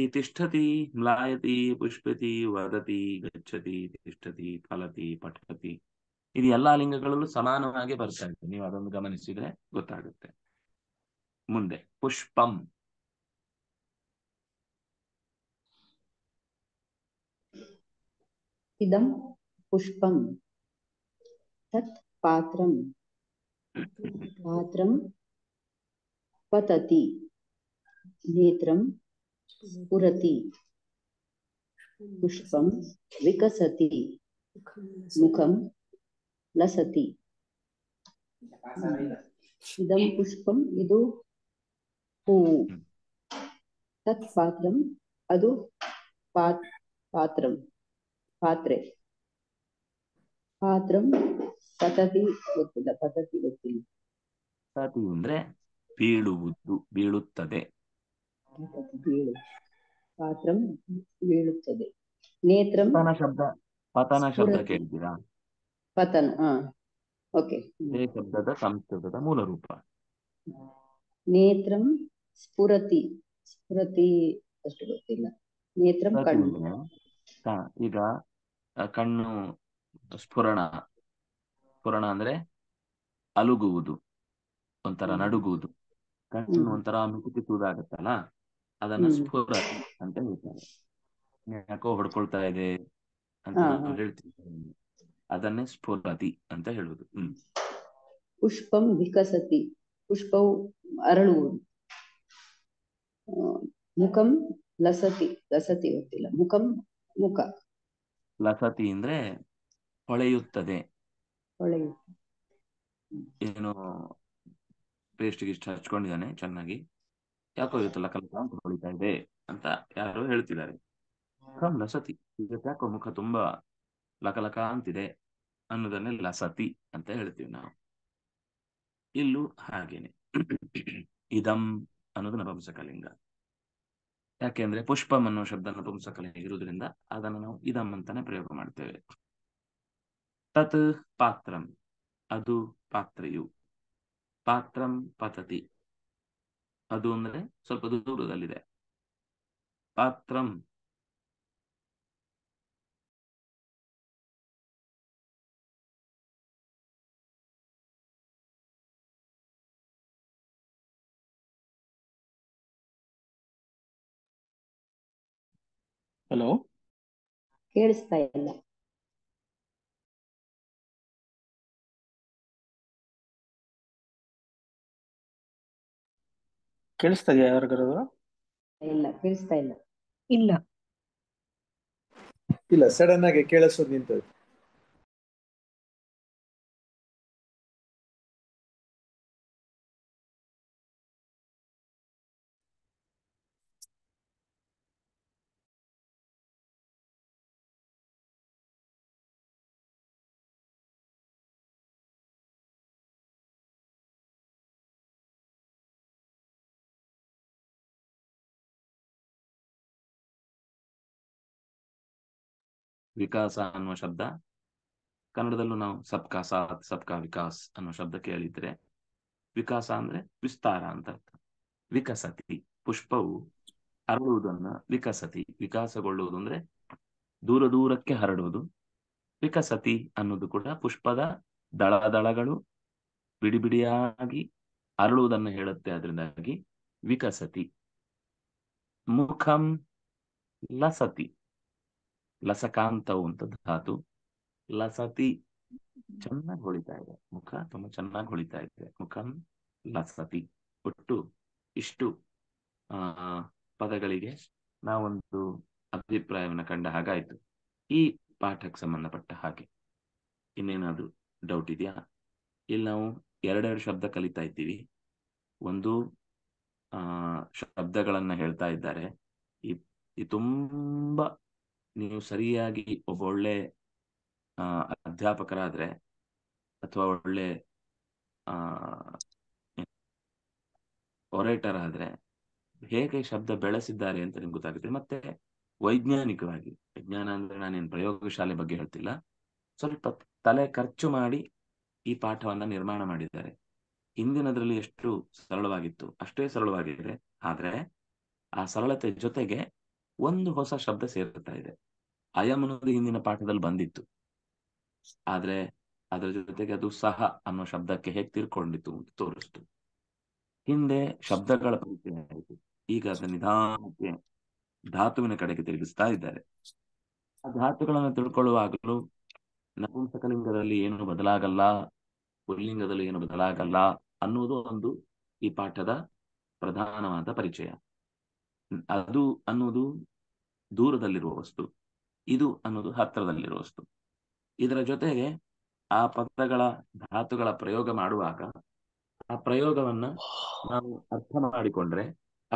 ಈ ತಿಷ್ಠತಿ ಮ್ಲಾಯತಿ ಪುಷ್ಪತಿ ವದತಿ ಗಚ್ಚತಿ ತಿಷ್ಠತಿ ಫಲತಿ ಪಠತಿ ಇದು ಎಲ್ಲಾ ಲಿಂಗಗಳಲ್ಲೂ ಸಮಾನವಾಗಿ ಬರ್ತಾ ಇದೆ ನೀವು ಅದೊಂದು ಗಮನಿಸಿದ್ರೆ ಗೊತ್ತಾಗುತ್ತೆ ಮುಂದೆ ಪುಷ್ಪಂ ಇದಂ ಪುಷ್ಪಂ ತತ್ पात्रं पात्रं पतति नेत्रं स्फुरति पुष्पं विकसति मुखं लसति इदं पुष्पम् इदु ಹೂವು ತತ್ ಪಾತ್ರಂ ಅದು ಪಾತ್ ಪಾತ್ರಂ ಪಾತ್ರಂ ಸತತಿ ಗೊತ್ತಿಲ್ಲ ಸತತಿ ಗೊತ್ತಿಲ್ಲ ಸತಿ ಅಂದ್ರೆ ಬೀಳುವುದು ಬೀಳುತ್ತದೆ ಬೀಳು ಪಾತ್ರಂ ಬೀಳುತ್ತದೆ ನೇತ್ರಂ ಪತನ ಶಬ್ದ ಪತನ ಶಬ್ದ ಕೇಳಿದ್ದೀರಾ ಪತನ ಹಾ ಓಕೆ ನೇ ಶಬ್ದದ ಸಂಸ್ಕೃತದ ಮೂಲ ರೂಪ ನೇತ್ರಂ ಸ್ಫುರತಿ ಸ್ಫುರತಿ ಅಷ್ಟು ಗೊತ್ತಿಲ್ಲ ನೇತ್ರಂ ಕಣ್ಣು ಈಗ ಕಣ್ಣು ಸ್ಫುರಣ ಸ್ಫುರಣ ಅಂದ್ರೆ ಅಲುಗುವುದು ಒಂಥರ ನಡುಗುವುದು ಕಣ್ಣು ಒಂಥರ ಅಲ್ಲ ಅದನ್ನ ಸ್ಫುರ ಅಂತ ಹೇಳ್ತಾರೆ ಯಾಕೋ ಹೊಡ್ಕೊಳ್ತಾ ಇದೆ ಅಂತ ಹೇಳ್ತೀನಿ ಅದನ್ನೇ ಸ್ಫುರತಿ ಅಂತ ಹೇಳುವುದು ಹ್ಮ್ ಪುಷ್ಪಂ ವಿಕಸತಿ ಪುಷ್ಪವು ಅರಳುವುದು ಮುಖಂ ಲಸತಿ ಲಸತಿ ಗೊತ್ತಿಲ್ಲ ಮುಖಂ ಮುಖ ಲಸತಿ ಅಂದ್ರೆ ಹೊಳೆಯುತ್ತದೆ ಏನು ಪೇಸ್ಟ್ ಗಿಸ್ಟ್ ಹಚ್ಕೊಂಡಿದ್ದಾನೆ ಚೆನ್ನಾಗಿ ಯಾಕೋ ಇರುತ್ತಲ್ಲ ಅಂತ ಹೊಳಿತಾ ಇದೆ ಅಂತ ಯಾರು ಹೇಳ್ತಿದ್ದಾರೆ ಲಸತಿ ಈಗ ಯಾಕೋ ಮುಖ ತುಂಬಾ ಲಕಲಕ ಅಂತಿದೆ ಅನ್ನೋದನ್ನೇ ಲಸತಿ ಅಂತ ಹೇಳ್ತೀವಿ ನಾವು ಇಲ್ಲೂ ಹಾಗೇನೆ ಇದಂ ಅನ್ನೋದು ನಪುಂಸಕಲಿಂಗ ಯಾಕೆಂದ್ರೆ ಪುಷ್ಪಂ ಅನ್ನೋ ಶಬ್ದ ನಪುಂಸಕಲಿಂಗ ಇರುವುದರಿಂದ ಅದನ್ನು ನಾವು ಇದಂ ಅಂತಾನೆ ಪ್ರಯೋಗ ಮಾಡ್ತೇವೆ ತತ್ ಪಾತ್ರಂ ಅದು ಪಾತ್ರೆಯು ಪಾತ್ರಂ ಪತತಿ ಅದು ಅಂದ್ರೆ ಸ್ವಲ್ಪ ದೂರದಲ್ಲಿದೆ ಪಾತ್ರಂ ಹಲೋ ಕೇಳಿಸ್ತಾ ಇಲ್ಲ ಕೇಳಿಸ್ತಾ ಇದೆಯಾ ಯಾರಿಗಾದ್ರು ಇಲ್ಲ ಕೇಳಿಸ್ತಾ ಇಲ್ಲ ಇಲ್ಲ ಇಲ್ಲ ಸಡನ್ ಆಗಿ ಕೇಳಿಸೋದು ನಿಂತು ವಿಕಾಸ ಅನ್ನುವ ಶಬ್ದ ಕನ್ನಡದಲ್ಲೂ ನಾವು ಸಬ್ಕಾ ಸಾಥ್ ಸಬ್ಕಾ ವಿಕಾಸ್ ಅನ್ನೋ ಶಬ್ದ ಕೇಳಿದ್ರೆ ವಿಕಾಸ ಅಂದ್ರೆ ವಿಸ್ತಾರ ಅಂತ ಅರ್ಥ ವಿಕಸತಿ ಪುಷ್ಪವು ಹರಡುವುದನ್ನ ವಿಕಸತಿ ವಿಕಾಸಗೊಳ್ಳುವುದು ಅಂದ್ರೆ ದೂರ ದೂರಕ್ಕೆ ಹರಡುವುದು ವಿಕಸತಿ ಅನ್ನೋದು ಕೂಡ ಪುಷ್ಪದ ದಳ ದಳಗಳು ಬಿಡಿ ಬಿಡಿಯಾಗಿ ಅರಳುವುದನ್ನು ಹೇಳುತ್ತೆ ಅದರಿಂದಾಗಿ ವಿಕಸತಿ ಮುಖಂ ಲಸತಿ ಲಸಕಾಂತವು ಅಂತ ಧಾತು ಲಸತಿ ಚೆನ್ನಾಗಿ ಹೊಳಿತಾ ಇದೆ ಮುಖ ತುಂಬಾ ಚೆನ್ನಾಗಿ ಹೊಳಿತಾ ಇದೆ ಮುಖ ಲಸತಿ ಒಟ್ಟು ಇಷ್ಟು ಆ ಪದಗಳಿಗೆ ನಾವೊಂದು ಅಭಿಪ್ರಾಯವನ್ನು ಕಂಡ ಹಾಗಾಯ್ತು ಈ ಪಾಠಕ್ಕೆ ಸಂಬಂಧಪಟ್ಟ ಹಾಗೆ ಇನ್ನೇನಾದ್ರೂ ಡೌಟ್ ಇದೆಯಾ ಇಲ್ಲಿ ನಾವು ಎರಡೆರಡು ಶಬ್ದ ಕಲಿತಾ ಇದ್ದೀವಿ ಒಂದು ಆ ಶಬ್ದಗಳನ್ನ ಹೇಳ್ತಾ ಇದ್ದಾರೆ ಈ ತುಂಬಾ ನೀವು ಸರಿಯಾಗಿ ಒಬ್ಬ ಒಳ್ಳೆ ಅಧ್ಯಾಪಕರಾದ್ರೆ ಅಥವಾ ಒಳ್ಳೆ ಒರೇಟರ್ ಆದ್ರೆ ಹೇಗೆ ಶಬ್ದ ಬೆಳೆಸಿದ್ದಾರೆ ಅಂತ ನಿಮ್ಗೆ ಗೊತ್ತಾಗುತ್ತೆ ಮತ್ತೆ ವೈಜ್ಞಾನಿಕವಾಗಿ ವಿಜ್ಞಾನ ಅಂದ್ರೆ ನಾನೇನು ಪ್ರಯೋಗಶಾಲೆ ಬಗ್ಗೆ ಹೇಳ್ತಿಲ್ಲ ಸ್ವಲ್ಪ ತಲೆ ಖರ್ಚು ಮಾಡಿ ಈ ಪಾಠವನ್ನ ನಿರ್ಮಾಣ ಮಾಡಿದ್ದಾರೆ ಹಿಂದಿನದ್ರಲ್ಲಿ ಎಷ್ಟು ಸರಳವಾಗಿತ್ತು ಅಷ್ಟೇ ಸರಳವಾಗಿದೆ ಆದ್ರೆ ಆ ಸರಳತೆ ಜೊತೆಗೆ ಒಂದು ಹೊಸ ಶಬ್ದ ಸೇರ್ತಾ ಇದೆ ಅಯಂ ಅನ್ನೋದು ಹಿಂದಿನ ಪಾಠದಲ್ಲಿ ಬಂದಿತ್ತು ಆದ್ರೆ ಅದರ ಜೊತೆಗೆ ಅದು ಸಹ ಅನ್ನೋ ಶಬ್ದಕ್ಕೆ ಹೇಗೆ ತಿರ್ಕೊಂಡಿತ್ತು ತೋರಿಸ್ತು ಹಿಂದೆ ಶಬ್ದಗಳ ಪರಿಚಯ ಆಯಿತು ಈಗ ಅದನ್ನ ನಿಧಾನಕ್ಕೆ ಧಾತುವಿನ ಕಡೆಗೆ ತಿರುಗಿಸ್ತಾ ಇದ್ದಾರೆ ಆ ಧಾತುಗಳನ್ನು ತಿಳ್ಕೊಳ್ಳುವಾಗಲೂ ನಪುಂಸಕಲಿಂಗದಲ್ಲಿ ಏನು ಬದಲಾಗಲ್ಲ ಪುಲ್ಲಿಂಗದಲ್ಲಿ ಏನು ಬದಲಾಗಲ್ಲ ಅನ್ನೋದು ಒಂದು ಈ ಪಾಠದ ಪ್ರಧಾನವಾದ ಪರಿಚಯ ಅದು ಅನ್ನೋದು ದೂರದಲ್ಲಿರುವ ವಸ್ತು ಇದು ಅನ್ನೋದು ಹತ್ತಿರದಲ್ಲಿರುವ ವಸ್ತು ಇದರ ಜೊತೆಗೆ ಆ ಪದಗಳ ಧಾತುಗಳ ಪ್ರಯೋಗ ಮಾಡುವಾಗ ಆ ಪ್ರಯೋಗವನ್ನ ನಾವು ಅರ್ಥ ಮಾಡಿಕೊಂಡ್ರೆ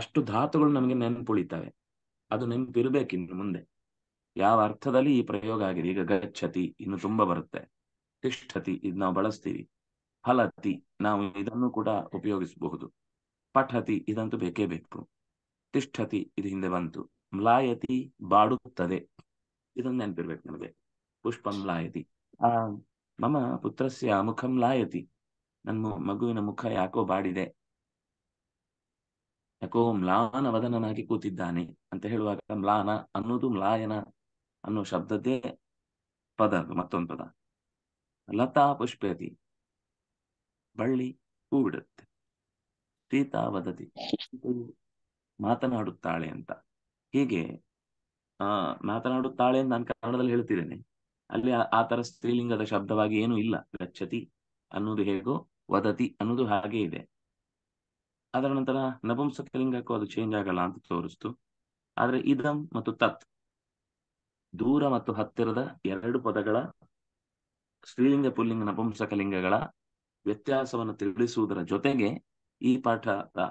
ಅಷ್ಟು ಧಾತುಗಳು ನಮಗೆ ನೆನಪುಳಿತವೆ ಅದು ನೆನಪಿರ್ಬೇಕು ಇನ್ನು ಮುಂದೆ ಯಾವ ಅರ್ಥದಲ್ಲಿ ಈ ಪ್ರಯೋಗ ಆಗಿದೆ ಈಗ ಗಚ್ಚತಿ ಇನ್ನು ತುಂಬಾ ಬರುತ್ತೆ ತಿಷ್ಠತಿ ಇದು ನಾವು ಬಳಸ್ತೀವಿ ಹಲತಿ ನಾವು ಇದನ್ನು ಕೂಡ ಉಪಯೋಗಿಸಬಹುದು ಪಠತಿ ಇದಂತೂ ಬೇಕೇ ಬೇಕು ತಿಷ್ಠತಿ ಇದು ಹಿಂದೆ ಬಂತು ಮ್ಲಾಯತಿ ಬಾಡುತ್ತದೆ ಇದೊಂದು ನೆನ್ಪಿರ್ಬೇಕು ನಮಗೆ ಪುಷ್ಪಂ ಲಾಯತಿ ಆ ಮಮ ಪುತ್ರಸ್ಯ ಮುಖಂ ಲಾಯತಿ ನನ್ನ ಮಗುವಿನ ಮುಖ ಯಾಕೋ ಬಾಡಿದೆ ಯಾಕೋ ಮ್ಲಾನ ವದನನಾಗಿ ಕೂತಿದ್ದಾನೆ ಅಂತ ಹೇಳುವಾಗ ಮ್ಲಾನ ಅನ್ನೋದು ಮ್ಲಾಯನ ಅನ್ನೋ ಶಬ್ದದ್ದೇ ಪದ ಅದು ಮತ್ತೊಂದು ಪದ ಲತಾ ಪುಷ್ಪತಿ ಬಳ್ಳಿ ಹೂ ಬಿಡುತ್ತೆ ಸೀತಾ ವದತಿ ಮಾತನಾಡುತ್ತಾಳೆ ಅಂತ ಹೀಗೆ ಮಾತನಾಡುತ್ತಾಳೆ ಅಂತ ನಾನು ಕನ್ನಡದಲ್ಲಿ ಹೇಳ್ತಿದ್ದೇನೆ ಅಲ್ಲಿ ಆ ತರ ಸ್ತ್ರೀಲಿಂಗದ ಶಬ್ದವಾಗಿ ಏನು ಇಲ್ಲ ಗಚ್ಚತಿ ಅನ್ನೋದು ಹೇಗೋ ವದತಿ ಅನ್ನೋದು ಹಾಗೆ ಇದೆ ಅದರ ನಂತರ ನಪುಂಸಕಲಿಂಗಕ್ಕೂ ಅದು ಚೇಂಜ್ ಆಗಲ್ಲ ಅಂತ ತೋರಿಸ್ತು ಆದ್ರೆ ಇದಂ ಮತ್ತು ತತ್ ದೂರ ಮತ್ತು ಹತ್ತಿರದ ಎರಡು ಪದಗಳ ಸ್ತ್ರೀಲಿಂಗ ಪುಲ್ಲಿಂಗ ನಪುಂಸಕಲಿಂಗಗಳ ವ್ಯತ್ಯಾಸವನ್ನು ತಿಳಿಸುವುದರ ಜೊತೆಗೆ ಈ ಪಾಠ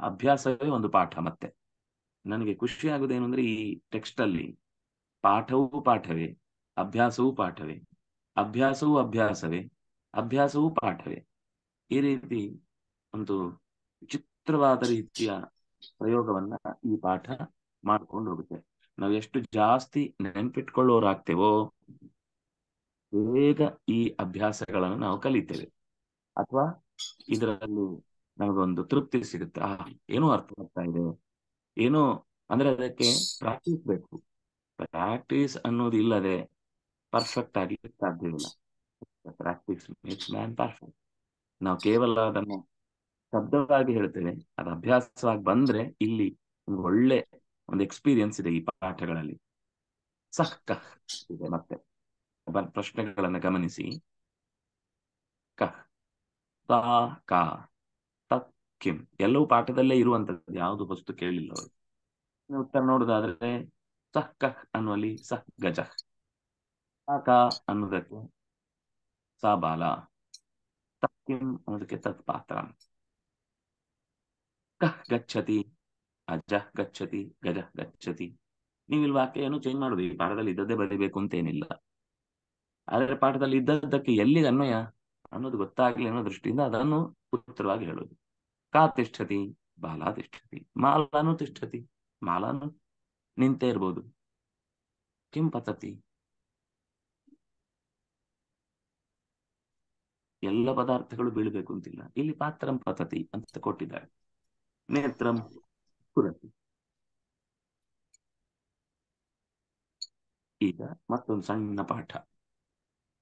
ಅಭ್ಯಾಸವೇ ಒಂದು ಪಾಠ ಮತ್ತೆ ನನಗೆ ಖುಷಿ ಆಗುದೇನು ಅಂದ್ರೆ ಈ ಟೆಕ್ಸ್ಟ್ ಅಲ್ಲಿ ಪಾಠವೂ ಪಾಠವೇ ಅಭ್ಯಾಸವೂ ಪಾಠವೇ ಅಭ್ಯಾಸವೂ ಅಭ್ಯಾಸವೇ ಅಭ್ಯಾಸವೂ ಪಾಠವೇ ಈ ರೀತಿ ಒಂದು ವಿಚಿತ್ರವಾದ ರೀತಿಯ ಪ್ರಯೋಗವನ್ನ ಈ ಪಾಠ ಮಾಡ್ಕೊಂಡು ಹೋಗುತ್ತೆ ನಾವು ಎಷ್ಟು ಜಾಸ್ತಿ ನೆನಪಿಟ್ಕೊಳ್ಳೋರಾಗ್ತೇವೋ ಬೇಗ ಈ ಅಭ್ಯಾಸಗಳನ್ನು ನಾವು ಕಲಿತೇವೆ ಅಥವಾ ಇದರಲ್ಲಿ ನಮಗೊಂದು ತೃಪ್ತಿ ಸಿಗುತ್ತೆ ಏನೋ ಅರ್ಥ ಆಗ್ತಾ ಇದೆ ಏನೋ ಅಂದ್ರೆ ಅದಕ್ಕೆ ಪ್ರಾಕ್ಟೀಸ್ ಬೇಕು ಪ್ರಾಕ್ಟೀಸ್ ಇಲ್ಲದೆ ಪರ್ಫೆಕ್ಟ್ ಆಗಿ ಸಾಧ್ಯವಿಲ್ಲ ಪ್ರಾಕ್ಟೀಸ್ ಮೇಕ್ಸ್ ಮ್ಯಾನ್ ಪರ್ಫೆಕ್ಟ್ ನಾವು ಕೇವಲ ಅದನ್ನು ಶಬ್ದವಾಗಿ ಹೇಳ್ತೇವೆ ಅದು ಅಭ್ಯಾಸವಾಗಿ ಬಂದ್ರೆ ಇಲ್ಲಿ ಒಂದು ಒಳ್ಳೆ ಒಂದು ಎಕ್ಸ್ಪೀರಿಯನ್ಸ್ ಇದೆ ಈ ಪಾಠಗಳಲ್ಲಿ ಸಹಕ ಇದೆ ಮತ್ತೆ ಪ್ರಶ್ನೆಗಳನ್ನು ಗಮನಿಸಿ ಕಹ್ ತಾ ಕ ಕಿಂ ಎಲ್ಲವೂ ಪಾಠದಲ್ಲೇ ಇರುವಂತದ್ದು ಯಾವುದು ವಸ್ತು ಕೇಳಿಲ್ಲ ಅವರು ಉತ್ತರ ನೋಡುದಾದ್ರೆ ಸಹ್ಕಹ್ ಅನ್ನುವಲ್ಲಿ ಸಹ್ ಗಜ ಸಾಕ ಅನ್ನೋದಕ್ಕೆ ಸಾ ಬಾಲ ತಕ್ಕಿಂ ಅನ್ನೋದಕ್ಕೆ ತತ್ಪಾತ್ರ ಕಹ್ ಗಚ್ಚತಿ ಅಜಃ ಗಚ್ಚತಿ ಗಜಃ ಗಚ್ಚತಿ ನೀವು ಇಲ್ಲಿ ವಾಕ್ಯ ಏನು ಚೇಂಜ್ ಮಾಡುದು ಈ ಪಾಠದಲ್ಲಿ ಇದ್ದದ್ದೇ ಬರೀಬೇಕು ಅಂತೇನಿಲ್ಲ ಆದರೆ ಪಾಠದಲ್ಲಿ ಇದ್ದದ್ದಕ್ಕೆ ಎಲ್ಲಿಗೆ ಅನ್ವಯ ಅನ್ನೋದು ಗೊತ್ತಾಗ್ಲಿ ಅನ್ನೋ ದೃಷ್ಟಿಯಿಂದ ಅದನ್ನು ಉತ್ತರವಾಗಿ ಹೇಳೋದು ಕಾ ತಿಷ್ಠತಿ ಬಾಲ ತಿಷ್ಠತಿ ಮಾಲಾನು ತಿಷ್ಠತಿ ಮಾಲಾನು ನಿಂತೇ ಇರ್ಬೋದು ಕಿಂ ಪದ್ಧತಿ ಎಲ್ಲ ಪದಾರ್ಥಗಳು ಬೀಳಬೇಕು ಅಂತಿಲ್ಲ ಇಲ್ಲಿ ಪಾತ್ರಂ ಪತತಿ ಅಂತ ಕೊಟ್ಟಿದ್ದಾರೆ ನೇತ್ರಂ ಕುರತಿ ಈಗ ಮತ್ತೊಂದು ಸಣ್ಣ ಪಾಠ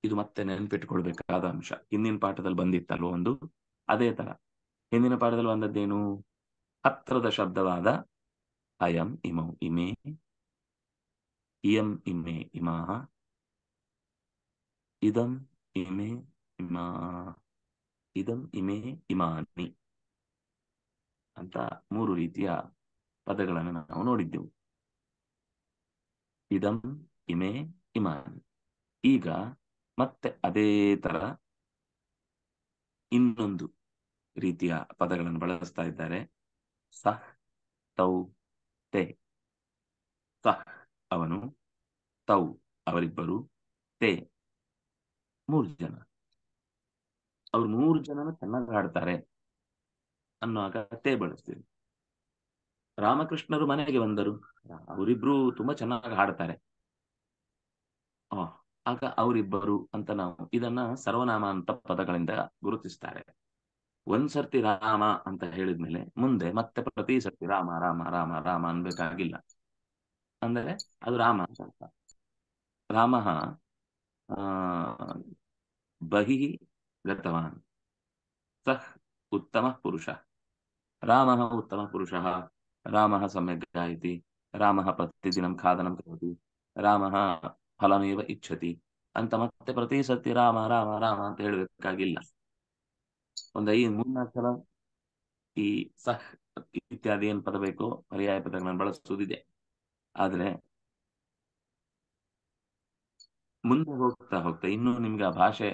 ಇದು ಮತ್ತೆ ನೆನ್ಪಿಟ್ಕೊಳ್ಬೇಕಾದ ಅಂಶ ಹಿಂದಿನ ಪಾಠದಲ್ಲಿ ಬಂದಿತ್ತಲ್ವ ಒಂದು ಅದೇ ತರ ಹಿಂದಿನ ಪಾಠದಲ್ಲಿ ಬಂದದ್ದೇನು ಹತ್ರದ ಶಬ್ದವಾದ ಅಯಂ ಇಮೌ ಇಮೇ ಇಯಂ ಇಮೆ ಇಮಾಹ ಇದಂ ಇಮೆ ಇಮಾ ಇದಂ ಇಮೇ ಇಮಾನಿ ಅಂತ ಮೂರು ರೀತಿಯ ಪದಗಳನ್ನು ನಾವು ನೋಡಿದ್ದೆವು ಇದಂ ಇಮೆ ಇಮಾನಿ ಈಗ ಮತ್ತೆ ಅದೇ ತರ ಇನ್ನೊಂದು ರೀತಿಯ ಪದಗಳನ್ನು ಬಳಸ್ತಾ ಇದ್ದಾರೆ ಸಹ ತೌ ತೆ ಸಹ್ ಅವನು ತೌ ಅವರಿಬ್ಬರು ತೆ ಮೂರು ಜನ ಅವ್ರು ಮೂರು ಜನನ ಚೆನ್ನಾಗಿ ಹಾಡ್ತಾರೆ ಅನ್ನುವಾಗ ತೆ ಬಳಸ್ತೀವಿ ರಾಮಕೃಷ್ಣರು ಮನೆಗೆ ಬಂದರು ಅವರಿಬ್ರು ತುಂಬಾ ಚೆನ್ನಾಗಿ ಹಾಡ್ತಾರೆ ಆಗ ಅವರಿಬ್ಬರು ಅಂತ ನಾವು ಇದನ್ನ ಸರ್ವನಾಮ ಅಂತ ಪದಗಳಿಂದ ಗುರುತಿಸ್ತಾರೆ ಒಂದ್ ಸರ್ತಿ ರಾಮ ಅಂತ ಹೇಳಿದ್ಮೇಲೆ ಮುಂದೆ ಮತ್ತೆ ಪ್ರತಿ ಸರ್ತಿ ರಾಮ ರಾಮ ರಾಮ ರಾಮ ಅನ್ಬೇಕಾಗಿಲ್ಲ ಅಂದರೆ ಅದು ರಾಮ ಅಂತ ಅರ್ಥ ರಾಮ ಬಹಿ ಗತವಾನ್ ಸಹ ಉತ್ತಮ ಪುರುಷ ರಾಮ ಉತ್ತಮ ಪುರುಷ ರಾಮ ಸಮ್ಯಕ್ ಗಾಯತಿ ರಾಮ ಪ್ರತಿದಿನ ಖಾದನ ಕರೋತಿ ರಾಮ ಫಲಮೇವ ಇಚ್ಛತಿ ಅಂತ ಮತ್ತೆ ಪ್ರತಿ ಸತಿ ರಾಮ ರಾಮ ರಾಮ ಅಂತ ಹೇಳಬೇಕಾಗಿಲ್ಲ ಒಂದು ಐದು ಮೂರ್ನಾಲ್ಕು ಸಲ ಈ ಸಹ್ ಇತ್ಯಾದಿ ಏನ್ ಪದ ಬೇಕೋ ಪರ್ಯಾಯ ಪದಗಳನ್ನು ಬಳಸುವುದಿದೆ ಆದ್ರೆ ಮುಂದೆ ಹೋಗ್ತಾ ಹೋಗ್ತಾ ಇನ್ನು ನಿಮ್ಗೆ ಆ ಭಾಷೆ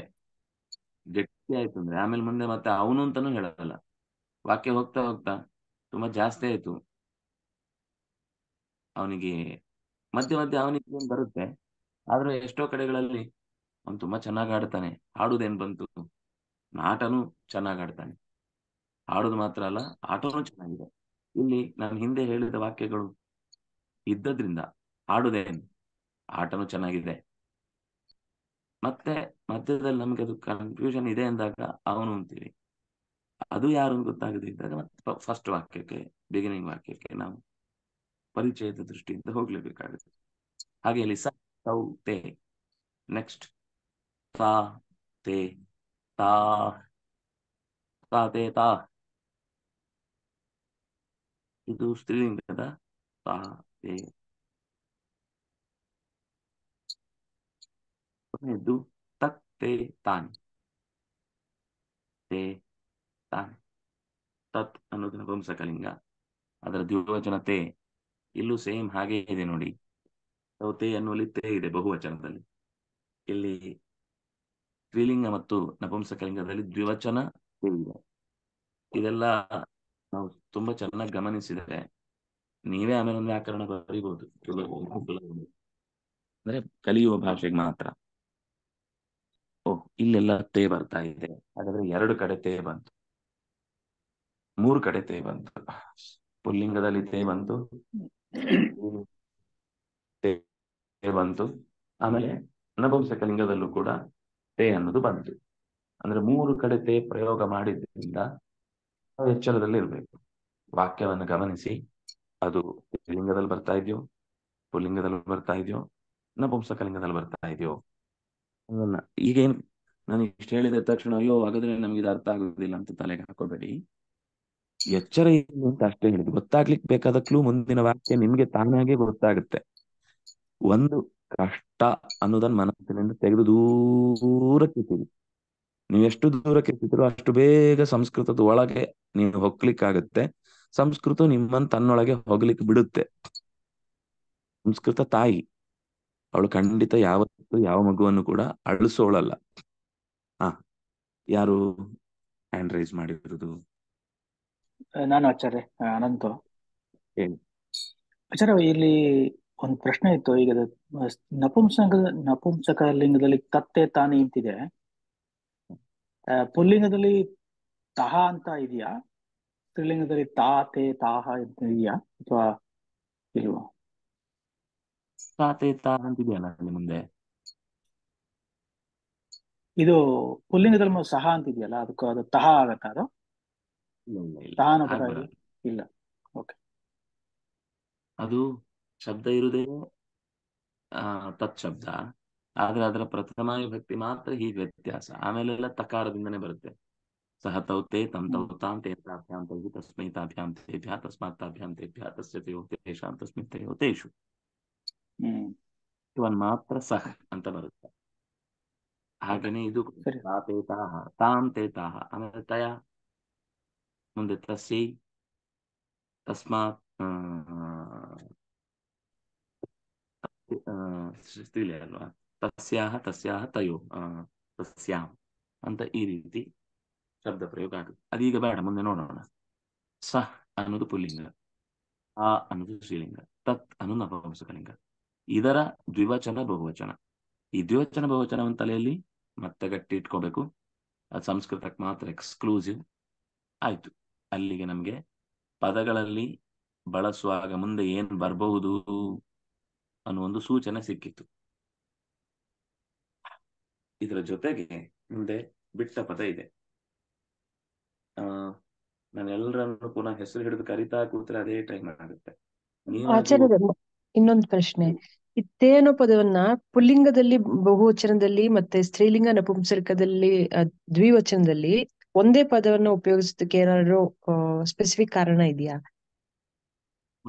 ಗಟ್ಟಿ ಆಯ್ತು ಅಂದ್ರೆ ಆಮೇಲೆ ಮುಂದೆ ಮತ್ತೆ ಅವನು ಅಂತಾನು ಹೇಳಲ್ಲ ವಾಕ್ಯ ಹೋಗ್ತಾ ಹೋಗ್ತಾ ತುಂಬಾ ಜಾಸ್ತಿ ಆಯ್ತು ಅವನಿಗೆ ಮಧ್ಯೆ ಮಧ್ಯೆ ಅವನಿಗೆ ಏನ್ ಬರುತ್ತೆ ಆದ್ರೆ ಎಷ್ಟೋ ಕಡೆಗಳಲ್ಲಿ ಅವನು ತುಂಬಾ ಚೆನ್ನಾಗಿ ಆಡ್ತಾನೆ ಆಡುದೇನ್ ಬಂತು ಆಟನೂ ಚೆನ್ನಾಗಿ ಆಡ್ತಾನೆ ಆಡೋದು ಮಾತ್ರ ಅಲ್ಲ ಆಟನು ಚೆನ್ನಾಗಿದೆ ಇಲ್ಲಿ ನಾನು ಹಿಂದೆ ಹೇಳಿದ ವಾಕ್ಯಗಳು ಇದ್ದದ್ರಿಂದ ಆಡುದೇನು ಆಟನು ಚೆನ್ನಾಗಿದೆ ಮತ್ತೆ ಮಧ್ಯದಲ್ಲಿ ನಮ್ಗೆ ಅದು ಕನ್ಫ್ಯೂಷನ್ ಇದೆ ಅಂದಾಗ ಅವನು ಅಂತೀವಿ ಅದು ಯಾರು ಗೊತ್ತಾಗದೆ ಇದ್ದಾಗ ಮತ್ತೆ ಫಸ್ಟ್ ವಾಕ್ಯಕ್ಕೆ ಬಿಗಿನಿಂಗ್ ವಾಕ್ಯಕ್ಕೆ ನಾವು ಪರಿಚಯದ ದೃಷ್ಟಿಯಿಂದ ಹೋಗ್ಲೇಬೇಕಾಗುತ್ತೆ ಹಾಗೆ ಅಲ್ಲಿ ಸೌ ತೇ ನೆಕ್ಸ್ಟ್ ಸಾ ತೇ ತಾ ತಾ ತೇ ತಾ ಇದು ಸ್ತ್ರೀಲಿಂಗದ ತಾ ತೇ ಕೊನೆಯದ್ದು ತಾನ್ ತತ್ ಅನ್ನೋದು ನಪುಂಸಕಲಿಂಗ ಅದರ ದ್ವಿವಚನತೆ ಇಲ್ಲೂ ಸೇಮ್ ಹಾಗೆ ಇದೆ ನೋಡಿ ತೇ ಅನ್ನುವಲ್ಲಿ ತೇ ಇದೆ ಬಹುವಚನದಲ್ಲಿ ಇಲ್ಲಿ ಸ್ತ್ರೀಲಿಂಗ ಮತ್ತು ನಪುಂಸಕಲಿಂಗದಲ್ಲಿ ದ್ವಿವಚನ ಇದೆ ಇದೆಲ್ಲ ನಾವು ತುಂಬಾ ಚೆನ್ನಾಗಿ ಗಮನಿಸಿದರೆ ನೀವೇ ಆಮೇಲೆ ಒಂದು ವ್ಯಾಕರಣ ಬರೀಬಹುದು ಅಂದ್ರೆ ಕಲಿಯುವ ಭಾಷೆಗೆ ಮಾತ್ರ ಓ ಇಲ್ಲೆಲ್ಲ ತೇ ಬರ್ತಾ ಇದೆ ಹಾಗಾದ್ರೆ ಎರಡು ಕಡೆ ತೇ ಬಂತು ಮೂರು ಕಡೆ ತೇ ಬಂತು ಪುಲ್ಲಿಂಗದಲ್ಲಿ ತೇ ಬಂತು ತೇ ಬಂತು ಆಮೇಲೆ ನಪುಂಸಕಲಿಂಗದಲ್ಲೂ ಕೂಡ ತೇ ಅನ್ನೋದು ಬಂತು ಅಂದ್ರೆ ಮೂರು ಕಡೆ ತೇ ಪ್ರಯೋಗ ಮಾಡಿದ್ರಿಂದ ಎಚ್ಚರದಲ್ಲಿ ಇರಬೇಕು ವಾಕ್ಯವನ್ನು ಗಮನಿಸಿ ಅದು ಲಿಂಗದಲ್ಲಿ ಬರ್ತಾ ಇದೆಯೋ ಪುಲ್ಲಿಂಗದಲ್ಲಿ ಬರ್ತಾ ಇದೆಯೋ ನಪುಂಸಕಲಿಂಗದಲ್ಲಿ ಬರ್ತಾ ಇದೆಯೋ ಈಗೇನು ನಾನು ಇಷ್ಟು ಹೇಳಿದ ತಕ್ಷಣ ಅಯ್ಯೋ ಹಾಗಾದ್ರೆ ನಮ್ಗೆ ಇದು ಅರ್ಥ ಆಗೋದಿಲ್ಲ ಅಂತ ತಲೆಗೆ ಹಾಕೋಬೇಡಿ ಎಚ್ಚರ ಏನು ಅಂತ ಅಷ್ಟೇ ಹೇಳಿದ್ವಿ ಗೊತ್ತಾಗ್ಲಿಕ್ಕೆ ಬೇಕಾದ ಕ್ಲೂ ಮುಂದಿನ ವಾಕ್ಯ ನಿಮ್ಗೆ ತಾನಾಗೆ ಗೊತ್ತಾಗುತ್ತೆ ಒಂದು ಕಷ್ಟ ಅನ್ನೋದನ್ನ ಮನಸ್ಸಿನಿಂದ ತೆಗೆದು ನೀವು ಎಷ್ಟು ದೂರಕ್ಕೆ ಇರ್ತಿದ್ರು ಅಷ್ಟು ಬೇಗ ಸಂಸ್ಕೃತದ ಒಳಗೆ ನೀವು ಹೋಗ್ಲಿಕ್ಕಾಗತ್ತೆ ಸಂಸ್ಕೃತ ನಿಮ್ಮನ್ ತನ್ನೊಳಗೆ ಹೋಗ್ಲಿಕ್ಕೆ ಬಿಡುತ್ತೆ ಸಂಸ್ಕೃತ ತಾಯಿ ಅವಳು ಖಂಡಿತ ಯಾವತ್ತು ಯಾವ ಮಗುವನ್ನು ಕೂಡ ಅಳಿಸೋಳಲ್ಲ ಆ ಯಾರು ಹ್ಯಾಂಡ್ ರೈಸ್ ಮಾಡಿರೋದು ನಾನು ಆಚಾರ್ಯ ಅನಂತ ಆಚಾರ್ಯ ಇಲ್ಲಿ ಒಂದು ಪ್ರಶ್ನೆ ಇತ್ತು ಈಗ ನಪುಂಸಕ ನಪುಂಸಕ ಲಿಂಗದಲ್ಲಿ ತತ್ತೆ ತಾನೆ ಅಂತಿದೆ ಪುಲ್ಲಿಂಗದಲ್ಲಿ ತಹ ಅಂತ ಇದೆಯಾ ಸ್ತ್ರೀಲಿಂಗದಲ್ಲಿ ತಾತೆ ತಾಹ ಅಂತ ಇದೆಯಾ ಅಥವಾ ಇಲ್ವಾ ತಾತೆ ತಾ ಅಂತ ಮುಂದೆ ಇದು ಪುಲ್ಲಿಂಗದಲ್ಲಿ ಸಹ ಅಂತ ಇದೆಯಲ್ಲ ಅದಕ್ಕೆ ಅದು ತಹ ಆಗತ್ತ ಅದು ತಹ ಇಲ್ಲ ಓಕೆ ಅದು शब्दैरुदयो ತತ್ಶಬ್ದ ಆದ್ರೆ ಅದರ ಪ್ರಥಮ ವಿಭಕ್ತಿ ಮಾತ್ರ ಈ ವ್ಯತ್ಯಾಸ ಆಮೇಲೆಲ್ಲ ತಕಾರದಿಂದನೇ ಬರುತ್ತೆ ಸಹ ತೌ ತೇ ತಂ ತೌ ತಾಂ ತೇ ತಾಭ್ಯಾಂ ತೌ ತಸ್ಮೈ ತಾಭ್ಯಾಂ ತೇಭ್ಯ ತಸ್ಮಾತ್ ತಾಭ್ಯಾಂ ತೇಭ್ಯ ತಸ್ಯ ತಯೋ ತೇಷಾಂ ತಸ್ಮಿನ್ ತಯೋ ತೇಷು ಇವನ್ ಮಾತ್ರ ಸಹ ಅಂತ ಬರುತ್ತೆ ಹಾಗೇನೆ ಇದು ತಾ ತೇ ತಾಹ ತಾಂ ತೇ ತಾಹ ಆಮೇಲೆ ತಯ ಮುಂದೆ ತಸ್ಯೈ ತಸ್ಮಾತ್ ಸ್ತ್ರೀಲಿ ಅಲ್ವಾ ತಸ್ಯಾಹ ತಸ್ಯಾಹ ತಯೋ ತಸ್ಯಾಂ ಅಂತ ಈ ರೀತಿ ಶಬ್ದ ಪ್ರಯೋಗ ಆಗುತ್ತೆ ಅದೀಗ ಬೇಡ ಮುಂದೆ ನೋಡೋಣ ಸ ಅನ್ನೋದು ಪುಲ್ಲಿಂಗ ಆ ಅನ್ನೋದು ಶ್ರೀಲಿಂಗ ತತ್ ಅನ್ನೋದು ನಪುಂಸಕಲಿಂಗ ಇದರ ದ್ವಿವಚನ ಬಹುವಚನ ಈ ದ್ವಿವಚನ ಬಹುವಚನವನ್ನು ತಲೆಯಲ್ಲಿ ಮತ್ತೆ ಗಟ್ಟಿ ಇಟ್ಕೋಬೇಕು ಅದು ಸಂಸ್ಕೃತಕ್ಕೆ ಮಾತ್ರ ಎಕ್ಸ್ಕ್ಲೂಸಿವ್ ಆಯ್ತು ಅಲ್ಲಿಗೆ ನಮ್ಗೆ ಪದಗಳಲ್ಲಿ ಬಳಸುವಾಗ ಮುಂದೆ ಏನ್ ಬರಬಹುದು ಅನ್ನೋ ಒಂದು ಸೂಚನೆ ಸಿಕ್ಕಿತ್ತು ಇದರ ಜೊತೆಗೆ ಮುಂದೆ ಬಿಟ್ಟ ಪದ ಇದೆ ಆ ನಾನೆಲ್ಲರನ್ನು ಪುನಃ ಹೆಸರು ಹಿಡಿದು ಕರಿತಾ ಕೂತ್ರೆ ಅದೇ ಟೈಮ್ ಆಗುತ್ತೆ ಇನ್ನೊಂದು ಪ್ರಶ್ನೆ ಇತ್ತೇನೋ ಪದವನ್ನ ಪುಲ್ಲಿಂಗದಲ್ಲಿ ಬಹುವಚನದಲ್ಲಿ ಮತ್ತೆ ಸ್ತ್ರೀಲಿಂಗ ನಪುಂಸಕದಲ್ಲಿ ದ್ವಿವಚನದಲ್ಲಿ ಒಂದೇ ಪದವನ್ನ ಉಪಯೋಗಿಸೋದಕ್ಕೆ ಏನಾದ್ರು ಸ್ಪೆಸಿಫಿಕ್ ಕಾರಣ ಇದೆಯಾ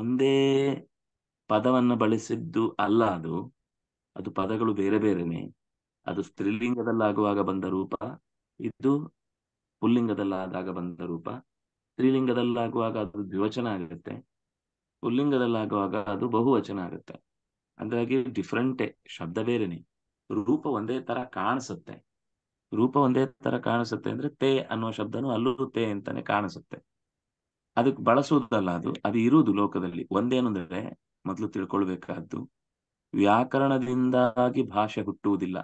ಒಂದೇ ಪದವನ್ನು ಬಳಸಿದ್ದು ಅಲ್ಲ ಅದು ಅದು ಪದಗಳು ಬೇರೆ ಬೇರೆನೆ ಅದು ಸ್ತ್ರೀಲಿಂಗದಲ್ಲಾಗುವಾಗ ಬಂದ ರೂಪ ಇದು ಪುಲ್ಲಿಂಗದಲ್ಲಾದಾಗ ಬಂದ ರೂಪ ಸ್ತ್ರೀಲಿಂಗದಲ್ಲಾಗುವಾಗ ಅದು ದ್ವಿವಚನ ಆಗುತ್ತೆ ಪುಲ್ಲಿಂಗದಲ್ಲಾಗುವಾಗ ಅದು ಬಹುವಚನ ಆಗುತ್ತೆ ಹಾಗಾಗಿ ಡಿಫ್ರೆಂಟೇ ಶಬ್ದ ಬೇರೆನೆ ರೂಪ ಒಂದೇ ತರ ಕಾಣಿಸುತ್ತೆ ರೂಪ ಒಂದೇ ತರ ಕಾಣಿಸುತ್ತೆ ಅಂದ್ರೆ ತೇ ಅನ್ನೋ ಶಬ್ದನು ಅಲ್ಲೂ ತೇ ಅಂತಾನೆ ಕಾಣಿಸುತ್ತೆ ಅದಕ್ಕೆ ಬಳಸುವುದಲ್ಲ ಅದು ಅದು ಇರುವುದು ಲೋಕದಲ್ಲಿ ಒಂದೇನು ಅಂದ್ರೆ ಮೊದಲು ತಿಳ್ಕೊಳ್ಬೇಕಾದ್ದು ವ್ಯಾಕರಣದಿಂದಾಗಿ ಭಾಷೆ ಹುಟ್ಟುವುದಿಲ್ಲ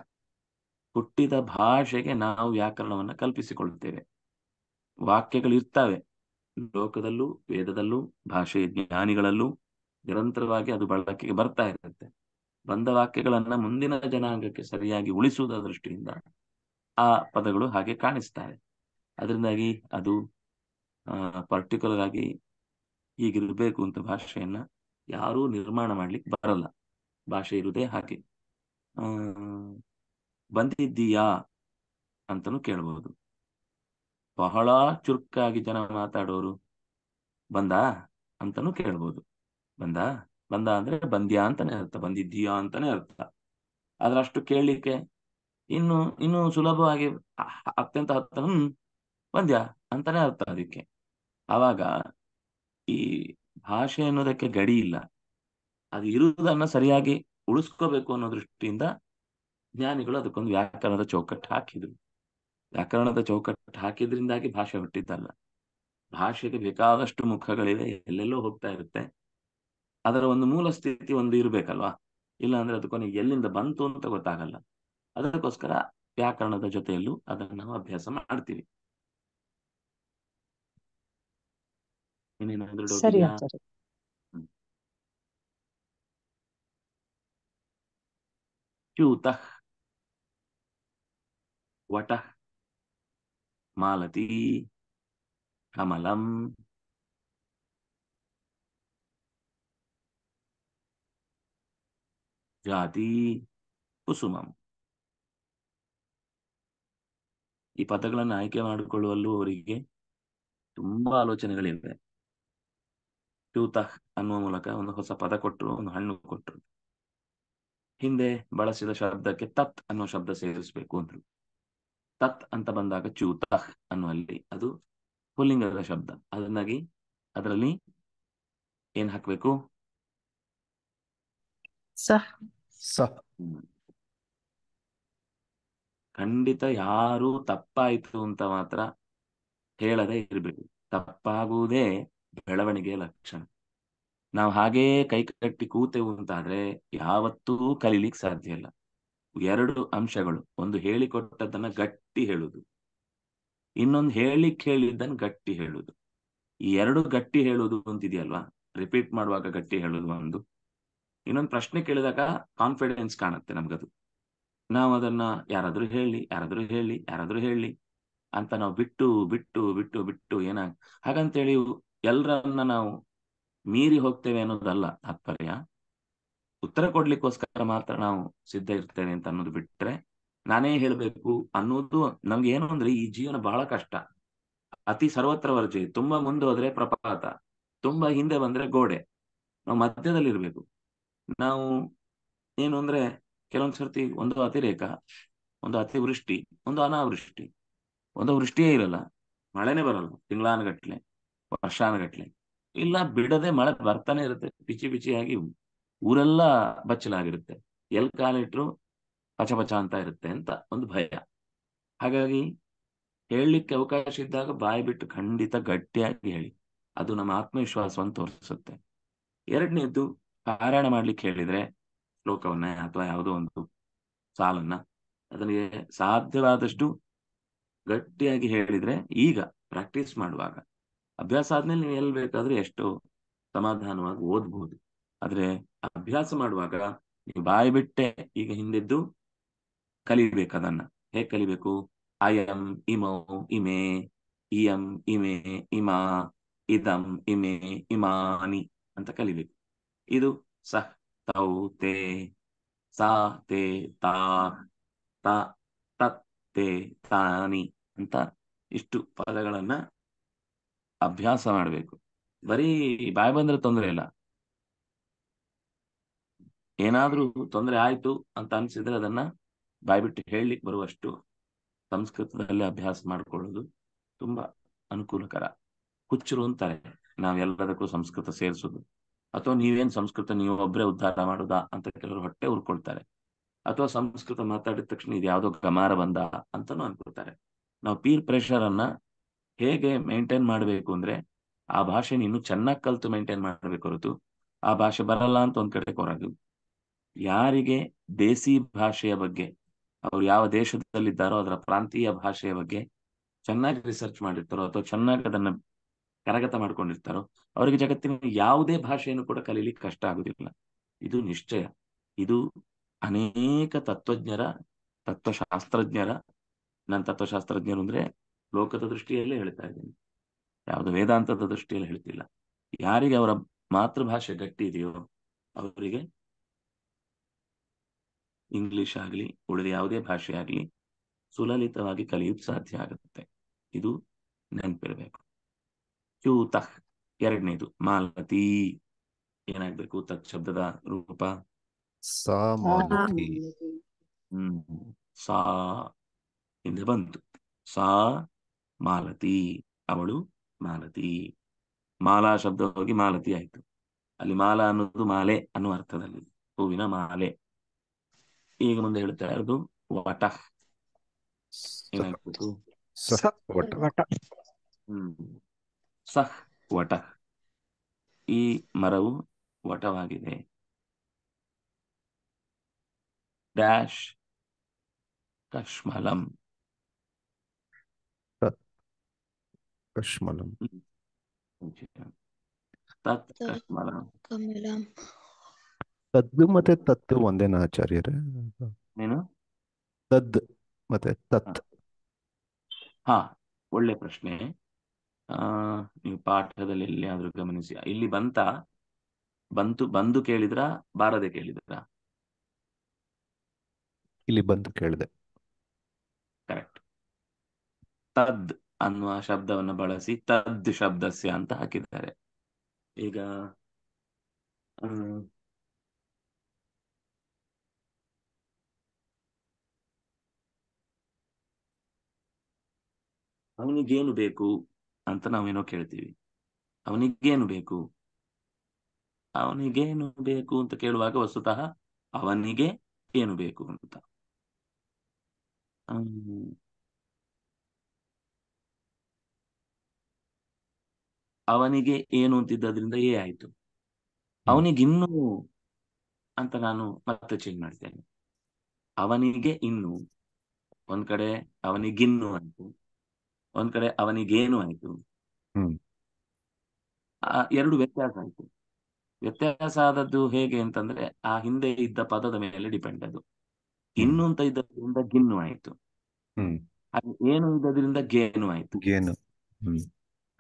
ಹುಟ್ಟಿದ ಭಾಷೆಗೆ ನಾವು ವ್ಯಾಕರಣವನ್ನ ಕಲ್ಪಿಸಿಕೊಳ್ಳುತ್ತೇವೆ ವಾಕ್ಯಗಳು ಇರ್ತವೆ ಲೋಕದಲ್ಲೂ ವೇದದಲ್ಲೂ ಭಾಷೆಯ ಜ್ಞಾನಿಗಳಲ್ಲೂ ನಿರಂತರವಾಗಿ ಅದು ಬಳಕೆಗೆ ಬರ್ತಾ ಇರುತ್ತೆ ಬಂದ ವಾಕ್ಯಗಳನ್ನ ಮುಂದಿನ ಜನಾಂಗಕ್ಕೆ ಸರಿಯಾಗಿ ಉಳಿಸುವುದರ ದೃಷ್ಟಿಯಿಂದ ಆ ಪದಗಳು ಹಾಗೆ ಕಾಣಿಸ್ತವೆ ಅದರಿಂದಾಗಿ ಅದು ಪರ್ಟಿಕ್ಯುಲರ್ ಆಗಿ ಈಗಿರಬೇಕು ಅಂತ ಭಾಷೆಯನ್ನ ಯಾರೂ ನಿರ್ಮಾಣ ಮಾಡ್ಲಿಕ್ಕೆ ಬರಲ್ಲ ಭಾಷೆ ಇರುದೇ ಹಾಗೆ ಆ ಬಂದಿದ್ದೀಯಾ ಅಂತನೂ ಕೇಳ್ಬಹುದು ಬಹಳ ಚುರುಕಾಗಿ ಜನ ಮಾತಾಡೋರು ಬಂದಾ ಅಂತನೂ ಕೇಳ್ಬೋದು ಬಂದಾ ಬಂದ ಅಂದ್ರೆ ಬಂದ್ಯಾ ಅಂತಾನೆ ಅರ್ಥ ಬಂದಿದ್ದೀಯಾ ಅಂತಾನೆ ಅರ್ಥ ಆದ್ರೆ ಅಷ್ಟು ಕೇಳಲಿಕ್ಕೆ ಇನ್ನು ಇನ್ನು ಸುಲಭವಾಗಿ ಅತ್ಯಂತ ಹತ್ತ ಬಂದ್ಯಾ ಅಂತಾನೆ ಅರ್ಥ ಅದಕ್ಕೆ ಆವಾಗ ಈ ಭಾಷೆ ಅನ್ನೋದಕ್ಕೆ ಗಡಿ ಇಲ್ಲ ಅದು ಇರುವುದನ್ನ ಸರಿಯಾಗಿ ಉಳಿಸ್ಕೋಬೇಕು ಅನ್ನೋ ದೃಷ್ಟಿಯಿಂದ ಜ್ಞಾನಿಗಳು ಅದಕ್ಕೊಂದು ವ್ಯಾಕರಣದ ಚೌಕಟ್ಟು ಹಾಕಿದ್ರು ವ್ಯಾಕರಣದ ಚೌಕಟ್ಟು ಹಾಕಿದ್ರಿಂದಾಗಿ ಭಾಷೆ ಹುಟ್ಟಿದ್ದಲ್ಲ ಭಾಷೆಗೆ ಬೇಕಾದಷ್ಟು ಮುಖಗಳಿವೆ ಎಲ್ಲೆಲ್ಲೋ ಹೋಗ್ತಾ ಇರುತ್ತೆ ಅದರ ಒಂದು ಮೂಲ ಸ್ಥಿತಿ ಒಂದು ಇರಬೇಕಲ್ವಾ ಇಲ್ಲ ಅಂದ್ರೆ ಅದು ಕೊನೆಗೆ ಎಲ್ಲಿಂದ ಬಂತು ಅಂತ ಗೊತ್ತಾಗಲ್ಲ ಅದಕ್ಕೋಸ್ಕರ ವ್ಯಾಕರಣದ ಜೊತೆಯಲ್ಲೂ ಅದನ್ನ ನಾವು ಅಭ್ಯಾಸ ಮಾಡ್ತೀವಿ ಇನ್ನೇನಾದ್ರೂ ಸರಿ ವಟಃ ಮಾಲತಿ ಕಮಲಂ ಜಾತಿ ಕುಸುಮಂ ಈ ಪದಗಳನ್ನು ಆಯ್ಕೆ ಮಾಡಿಕೊಳ್ಳುವಲ್ಲೂ ಅವರಿಗೆ ತುಂಬಾ ಆಲೋಚನೆಗಳಿವೆ ಟ್ಯೂತಾಹ್ ಅನ್ನುವ ಮೂಲಕ ಒಂದು ಹೊಸ ಪದ ಕೊಟ್ಟರು ಒಂದು ಹಣ್ಣು ಕೊಟ್ಟರು ಹಿಂದೆ ಬಳಸಿದ ಶಬ್ದಕ್ಕೆ ತತ್ ಅನ್ನೋ ಶಬ್ದ ಸೇರಿಸಬೇಕು ಅಂದ್ರು ತತ್ ಅಂತ ಬಂದಾಗ ಚ್ಯೂತಾಹ್ ಅನ್ನುವಲ್ಲಿ ಅದು ಪುಲ್ಲಿಂಗದ ಶಬ್ದ ಅದನ್ನಾಗಿ ಅದರಲ್ಲಿ ಏನ್ ಹಾಕ್ಬೇಕು ಖಂಡಿತ ಯಾರು ತಪ್ಪಾಯ್ತು ಅಂತ ಮಾತ್ರ ಹೇಳದೆ ಇರ್ಬೇಕು ತಪ್ಪಾಗುವುದೇ ಬೆಳವಣಿಗೆಯ ಲಕ್ಷಣ ನಾವು ಹಾಗೇ ಕೈ ಕಟ್ಟಿ ಕೂತೆವು ಅಂತಾದ್ರೆ ಯಾವತ್ತೂ ಕಲೀಲಿಕ್ಕೆ ಸಾಧ್ಯ ಇಲ್ಲ ಎರಡು ಅಂಶಗಳು ಒಂದು ಹೇಳಿಕೊಟ್ಟದ್ದನ್ನ ಗಟ್ಟಿ ಹೇಳುದು ಇನ್ನೊಂದು ಹೇಳಿಕ್ ಹೇಳಿದ್ದನ್ನು ಗಟ್ಟಿ ಹೇಳುದು ಈ ಎರಡು ಗಟ್ಟಿ ಹೇಳುದು ಅಂತಿದೆಯಲ್ವಾ ರಿಪೀಟ್ ಮಾಡುವಾಗ ಗಟ್ಟಿ ಹೇಳುದು ಒಂದು ಇನ್ನೊಂದು ಪ್ರಶ್ನೆ ಕೇಳಿದಾಗ ಕಾನ್ಫಿಡೆನ್ಸ್ ಕಾಣುತ್ತೆ ನಮ್ಗದು ನಾವು ಅದನ್ನ ಯಾರಾದ್ರೂ ಹೇಳಿ ಯಾರಾದ್ರೂ ಹೇಳಿ ಯಾರಾದ್ರೂ ಹೇಳಿ ಅಂತ ನಾವು ಬಿಟ್ಟು ಬಿಟ್ಟು ಬಿಟ್ಟು ಬಿಟ್ಟು ಏನಾಗ ಹಾಗಂತೇಳಿ ಎಲ್ಲರನ್ನ ನಾವು ಮೀರಿ ಹೋಗ್ತೇವೆ ಅನ್ನೋದಲ್ಲ ತಾತ್ಪರ್ಯ ಉತ್ತರ ಕೊಡ್ಲಿಕ್ಕೋಸ್ಕರ ಮಾತ್ರ ನಾವು ಸಿದ್ಧ ಇರ್ತೇವೆ ಅಂತ ಅನ್ನೋದು ಬಿಟ್ರೆ ನಾನೇ ಹೇಳ್ಬೇಕು ಅನ್ನೋದು ನಮ್ಗೆ ಏನು ಅಂದ್ರೆ ಈ ಜೀವನ ಬಹಳ ಕಷ್ಟ ಅತಿ ಸರ್ವತ್ರ ವರ್ಜಿ ತುಂಬಾ ಮುಂದೆ ಪ್ರಪಾತ ತುಂಬಾ ಹಿಂದೆ ಬಂದ್ರೆ ಗೋಡೆ ನಾವು ಮಧ್ಯದಲ್ಲಿ ಇರ್ಬೇಕು ನಾವು ಏನು ಅಂದ್ರೆ ಕೆಲವೊಂದ್ ಸರ್ತಿ ಒಂದು ಅತಿರೇಕ ಒಂದು ಅತಿವೃಷ್ಟಿ ಒಂದು ಅನಾವೃಷ್ಟಿ ಒಂದು ವೃಷ್ಟಿಯೇ ಇರಲ್ಲ ಮಳೆನೇ ಬರಲ್ಲ ತಿಂಗಳಾನಗಟ್ಲೆ ವರ್ಷಾನುಗಟ್ಲೆ ಇಲ್ಲ ಬಿಡದೆ ಮಳೆ ಬರ್ತಾನೆ ಇರುತ್ತೆ ಪಿಚಿ ಪಿಚಿಯಾಗಿ ಊರೆಲ್ಲ ಬಚ್ಚಲಾಗಿರುತ್ತೆ ಎಲ್ ಕಾಲಿಟ್ರು ಪಚ ಪಚ ಅಂತ ಇರುತ್ತೆ ಅಂತ ಒಂದು ಭಯ ಹಾಗಾಗಿ ಹೇಳಲಿಕ್ಕೆ ಅವಕಾಶ ಇದ್ದಾಗ ಬಾಯಿ ಬಿಟ್ಟು ಖಂಡಿತ ಗಟ್ಟಿಯಾಗಿ ಹೇಳಿ ಅದು ನಮ್ಮ ಆತ್ಮವಿಶ್ವಾಸವನ್ನು ತೋರಿಸುತ್ತೆ ಎರಡನೇದ್ದು ಪಾರಾಯಣ ಮಾಡ್ಲಿಕ್ಕೆ ಹೇಳಿದ್ರೆ ಶ್ಲೋಕವನ್ನ ಅಥವಾ ಯಾವುದೋ ಒಂದು ಸಾಲನ್ನ ಅದನಿಗೆ ಸಾಧ್ಯವಾದಷ್ಟು ಗಟ್ಟಿಯಾಗಿ ಹೇಳಿದ್ರೆ ಈಗ ಪ್ರಾಕ್ಟೀಸ್ ಮಾಡುವಾಗ ಅಭ್ಯಾಸ ಆದ್ಮೇಲೆ ನೀವು ಎಲ್ಲಿ ಬೇಕಾದ್ರೆ ಎಷ್ಟು ಸಮಾಧಾನವಾಗಿ ಓದ್ಬಹುದು ಆದ್ರೆ ಅಭ್ಯಾಸ ಮಾಡುವಾಗ ನೀವು ಬಾಯಿ ಬಿಟ್ಟೆ ಈಗ ಹಿಂದಿದ್ದು ಕಲಿಬೇಕು ಅದನ್ನ ಹೇಗ್ ಕಲಿಬೇಕು ಅಯಂ ಇಮೋ ಇಮೆ ಇಯಂ ಇಮೆ ಇಮಾ ಇದಂ ಇಮೆ ಇಮಾನಿ ಅಂತ ಕಲಿಬೇಕು ಇದು ಸಹ ತೌ ತೇ ಸಾ ತೇ ತಾ ತ ತೇ ತಾನಿ ಅಂತ ಇಷ್ಟು ಪದಗಳನ್ನ ಅಭ್ಯಾಸ ಮಾಡಬೇಕು ಬರೀ ಬಾಯಿ ಬಂದ್ರೆ ತೊಂದರೆ ಇಲ್ಲ ಏನಾದ್ರೂ ತೊಂದರೆ ಆಯ್ತು ಅಂತ ಅನ್ಸಿದ್ರೆ ಅದನ್ನ ಬಾಯ್ಬಿಟ್ಟು ಹೇಳಲಿಕ್ಕೆ ಬರುವಷ್ಟು ಸಂಸ್ಕೃತದಲ್ಲಿ ಅಭ್ಯಾಸ ಮಾಡಿಕೊಳ್ಳೋದು ತುಂಬಾ ಅನುಕೂಲಕರ ಹುಚ್ಚರು ಅಂತಾರೆ ನಾವೆಲ್ಲದಕ್ಕೂ ಸಂಸ್ಕೃತ ಸೇರಿಸೋದು ಅಥವಾ ನೀವೇನ್ ಸಂಸ್ಕೃತ ನೀವು ಒಬ್ಬರೇ ಉದ್ಧಾರ ಮಾಡೋದಾ ಅಂತ ಕೆಲವರು ಹೊಟ್ಟೆ ಉರ್ಕೊಳ್ತಾರೆ ಅಥವಾ ಸಂಸ್ಕೃತ ಮಾತಾಡಿದ ತಕ್ಷಣ ಇದು ಯಾವ್ದೋ ಗಮಾರ ಬಂದ ಅಂತಾನು ಅನ್ಕೊಳ್ತಾರೆ ನಾವು ಪೀರ್ ಪ್ರೆಷರ್ ಅನ್ನ ಹೇಗೆ ಮೇಂಟೈನ್ ಮಾಡಬೇಕು ಅಂದ್ರೆ ಆ ಭಾಷೆ ನೀನು ಚೆನ್ನಾಗಿ ಕಲ್ತು ಮೇಂಟೈನ್ ಮಾಡಬೇಕು ಹೊರತು ಆ ಭಾಷೆ ಬರಲ್ಲ ಅಂತ ಒಂದ್ ಕಡೆ ಕೊರಗು ಯಾರಿಗೆ ದೇಸಿ ಭಾಷೆಯ ಬಗ್ಗೆ ಅವ್ರು ಯಾವ ದೇಶದಲ್ಲಿದ್ದಾರೋ ಅದರ ಪ್ರಾಂತೀಯ ಭಾಷೆಯ ಬಗ್ಗೆ ಚೆನ್ನಾಗಿ ರಿಸರ್ಚ್ ಮಾಡಿರ್ತಾರೋ ಅಥವಾ ಚೆನ್ನಾಗಿ ಅದನ್ನ ಕರಗತ ಮಾಡ್ಕೊಂಡಿರ್ತಾರೋ ಅವರಿಗೆ ಜಗತ್ತಿನ ಯಾವುದೇ ಭಾಷೆಯನ್ನು ಕೂಡ ಕಲೀಲಿಕ್ಕೆ ಕಷ್ಟ ಆಗುದಿಲ್ಲ ಇದು ನಿಶ್ಚಯ ಇದು ಅನೇಕ ತತ್ವಜ್ಞರ ತತ್ವಶಾಸ್ತ್ರಜ್ಞರ ನನ್ನ ತತ್ವಶಾಸ್ತ್ರಜ್ಞರು ಅಂದ್ರೆ ಲೋಕದ ದೃಷ್ಟಿಯಲ್ಲೇ ಹೇಳ್ತಾ ಇದ್ದೀನಿ ಯಾವುದು ವೇದಾಂತದ ದೃಷ್ಟಿಯಲ್ಲಿ ಹೇಳ್ತಿಲ್ಲ ಯಾರಿಗೆ ಅವರ ಮಾತೃಭಾಷೆ ಗಟ್ಟಿ ಇದೆಯೋ ಅವರಿಗೆ ಇಂಗ್ಲಿಷ್ ಆಗಲಿ ಉಳಿದ ಯಾವುದೇ ಭಾಷೆ ಆಗಲಿ ಸುಲಲಿತವಾಗಿ ಕಲಿಯುದು ಸಾಧ್ಯ ಆಗುತ್ತೆ ಇದು ನೆನಪಿರಬೇಕು ತ ಎರಡನೇದು ಮಾಲತಿ ಏನಾಗ್ಬೇಕು ತತ್ ಶಬ್ದದ ರೂಪ ಹ್ಮ್ ಸಾ ಹಿಂದೆ ಬಂತು ಸಾ ಮಾಲತಿ ಅವಳು ಮಾಲತಿ ಮಾಲಾ ಶಬ್ದ ಹೋಗಿ ಮಾಲತಿ ಆಯ್ತು ಅಲ್ಲಿ ಮಾಲಾ ಅನ್ನೋದು ಮಾಲೆ ಅನ್ನುವ ಅರ್ಥದಲ್ಲಿ ಹೂವಿನ ಮಾಲೆ ಈಗ ಮುಂದೆ ಹೇಳ್ತಾರೆ ಅದು ವಟ ಏನಾಗ್ಬೋದು ಸಹ್ ವಟ ಈ ಮರವು ವಟವಾಗಿದೆ ಡ್ಯಾಶ್ ಕಶ್ಮಲಂ Kashmalam. ಕಮಲಂ ತದ್ದು ಮತ್ತೆ ತತ್ ಒಂದೇನಾ ಆಚಾರ್ಯರೇ ಏನು ತದ್ ಮತ್ತೆ ತತ್ ಹಾ ಒಳ್ಳೆ ಪ್ರಶ್ನೆ ನೀವು ಪಾಠದಲ್ಲಿ ಎಲ್ಲಿಯಾದ್ರೂ ಗಮನಿಸಿ ಇಲ್ಲಿ ಬಂತ ಬಂತು ಬಂದು ಕೇಳಿದ್ರ ಬಾರದೆ ಕೇಳಿದ್ರ ಇಲ್ಲಿ ಬಂದು ಕೇಳಿದೆ ಕರೆಕ್ಟ್ ತದ್ ಅನ್ನುವ ಶಬ್ದವನ್ನು ಬಳಸಿ ತದ್ ಶಬ್ದಸ್ಯ ಅಂತ ಹಾಕಿದ್ದಾರೆ ಈಗ ಅವನಿಗೇನು ಬೇಕು ಅಂತ ನಾವೇನೋ ಕೇಳ್ತೀವಿ ಅವನಿಗೇನು ಬೇಕು ಅವನಿಗೇನು ಬೇಕು ಅಂತ ಕೇಳುವಾಗ ವಸ್ತುತಃ ಅವನಿಗೆ ಏನು ಬೇಕು ಅಂತ ಅವನಿಗೆ ಏನು ಅಂತಿದ್ದ ಅದರಿಂದ ಏ ಆಯ್ತು ಅವನಿಗಿನ್ನೂ ಅಂತ ನಾನು ಮತ್ತೆ ಚೇಂಜ್ ಮಾಡ್ತೇನೆ ಅವನಿಗೆ ಇನ್ನು ಒಂದ್ ಕಡೆ ಅವನಿಗಿನ್ನು ಆಯ್ತು ಒಂದ್ ಕಡೆ ಅವನಿಗೇನು ಆಯ್ತು ಎರಡು ವ್ಯತ್ಯಾಸ ಆಯ್ತು ವ್ಯತ್ಯಾಸ ಆದದ್ದು ಹೇಗೆ ಅಂತಂದ್ರೆ ಆ ಹಿಂದೆ ಇದ್ದ ಪದದ ಮೇಲೆ ಡಿಪೆಂಡ್ ಅದು ಇನ್ನು ಅಂತ ಇದ್ದದ್ರಿಂದ ಗಿನ್ನು ಆಯ್ತು ಅದು ಏನು ಇದ್ದದ್ರಿಂದ ಗೇನು ಆಯ್ತು ಗೇನು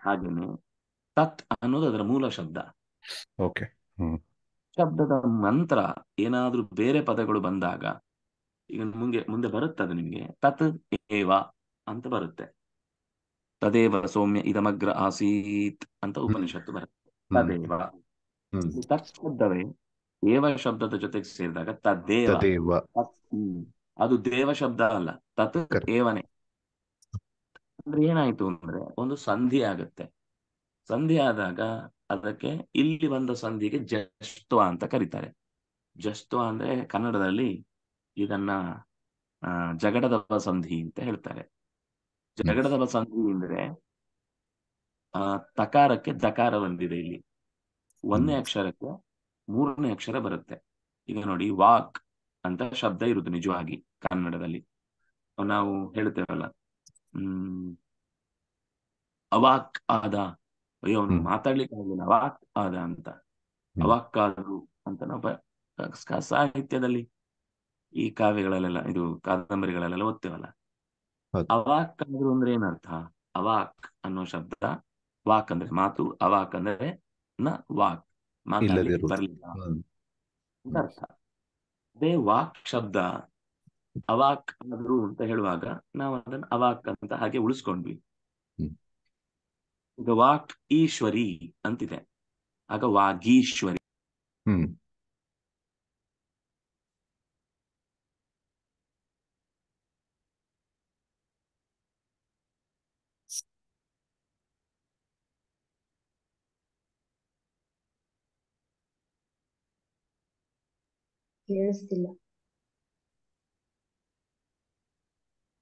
ಹಾಗೇನೆ ತತ್ ಅನ್ನೋದು ಅದರ ಮೂಲ ಶಬ್ದ ಓಕೆ ಶಬ್ದದ ಮಂತ್ರ ಏನಾದ್ರೂ ಬೇರೆ ಪದಗಳು ಬಂದಾಗ ಈಗ ಮುಂದೆ ಮುಂದೆ ಬರುತ್ತೆ ಅದು ನಿಮಗೆ ತತ್ ಏವ ಅಂತ ಬರುತ್ತೆ ತದೇವ ಸೌಮ್ಯ ಇದಮಗ್ರ ಆಸೀತ್ ಅಂತ ಉಪನಿಷತ್ತು ಬರುತ್ತೆ ತದೇವ ತತ್ ಶಬ್ದವೇ ದೇವ ಶಬ್ದದ ಜೊತೆಗೆ ಸೇರಿದಾಗ ತದೇವ ಅದು ದೇವ ಶಬ್ದ ಅಲ್ಲ ತತ್ ಏವನೇ ಅಂದ್ರೆ ಏನಾಯ್ತು ಅಂದ್ರೆ ಒಂದು ಸಂಧಿ ಆಗುತ್ತೆ ಸಂಧಿ ಆದಾಗ ಅದಕ್ಕೆ ಇಲ್ಲಿ ಬಂದ ಸಂಧಿಗೆ ಜಸ್ತ್ವ ಅಂತ ಕರೀತಾರೆ ಜಸ್ತ್ವ ಅಂದ್ರೆ ಕನ್ನಡದಲ್ಲಿ ಇದನ್ನ ಜಗಡದ ಸಂಧಿ ಅಂತ ಹೇಳ್ತಾರೆ ಜಗಡದ ಸಂಧಿ ಅಂದ್ರೆ ಆ ತಕಾರಕ್ಕೆ ದಕಾರ ಬಂದಿದೆ ಇಲ್ಲಿ ಒಂದನೇ ಅಕ್ಷರಕ್ಕೆ ಮೂರನೇ ಅಕ್ಷರ ಬರುತ್ತೆ ಈಗ ನೋಡಿ ವಾಕ್ ಅಂತ ಶಬ್ದ ಇರುತ್ತೆ ನಿಜವಾಗಿ ಕನ್ನಡದಲ್ಲಿ ನಾವು ಹೇಳ್ತೇವಲ್ಲ ಹ್ಮ್ ಅವಾಕ್ ಆದ ಅಯ್ಯೋ ಅವ್ನು ಮಾತಾಡ್ಲಿಕ್ಕೆ ಆಗಿಲ್ಲ ಅವಾಕ್ ಆದ ಅಂತ ಅವಾಕ್ಕಾದು ಅಂತ ನಾವು ಸಾಹಿತ್ಯದಲ್ಲಿ ಈ ಕಾವ್ಯಗಳಲ್ಲೆಲ್ಲ ಇದು ಕಾದಂಬರಿಗಳಲ್ಲೆಲ್ಲ ಓದ್ತೇವಲ್ಲ ಅವಾಕ್ ಆದ್ರು ಅಂದ್ರೆ ಏನರ್ಥ ಅವಾಕ್ ಅನ್ನೋ ಶಬ್ದ ವಾಕ್ ಅಂದ್ರೆ ಮಾತು ಅವಾಕ್ ಅಂದ್ರೆ ನ ವಾಕ್ ಮಾತಾಡ್ಲಿಕ್ಕೆ ಬರ್ಲಿಲ್ಲ ಅರ್ಥ ಅದೇ ವಾಕ್ ಶಬ್ದ ಅವಾಕ್ ಆದ್ರು ಅಂತ ಹೇಳುವಾಗ ನಾವು ಅದನ್ನ ಅವಾಕ್ ಅಂತ ಹಾಗೆ ಉಳಿಸ್ಕೊಂಡ್ವಿ ಈಗ ವಾಕ್ ಈಶ್ವರಿ ಅಂತಿದೆ ಆಗ ವಾಗೀಶ್ವರಿ ಕೇಳಿಸ್ತಿಲ್ಲ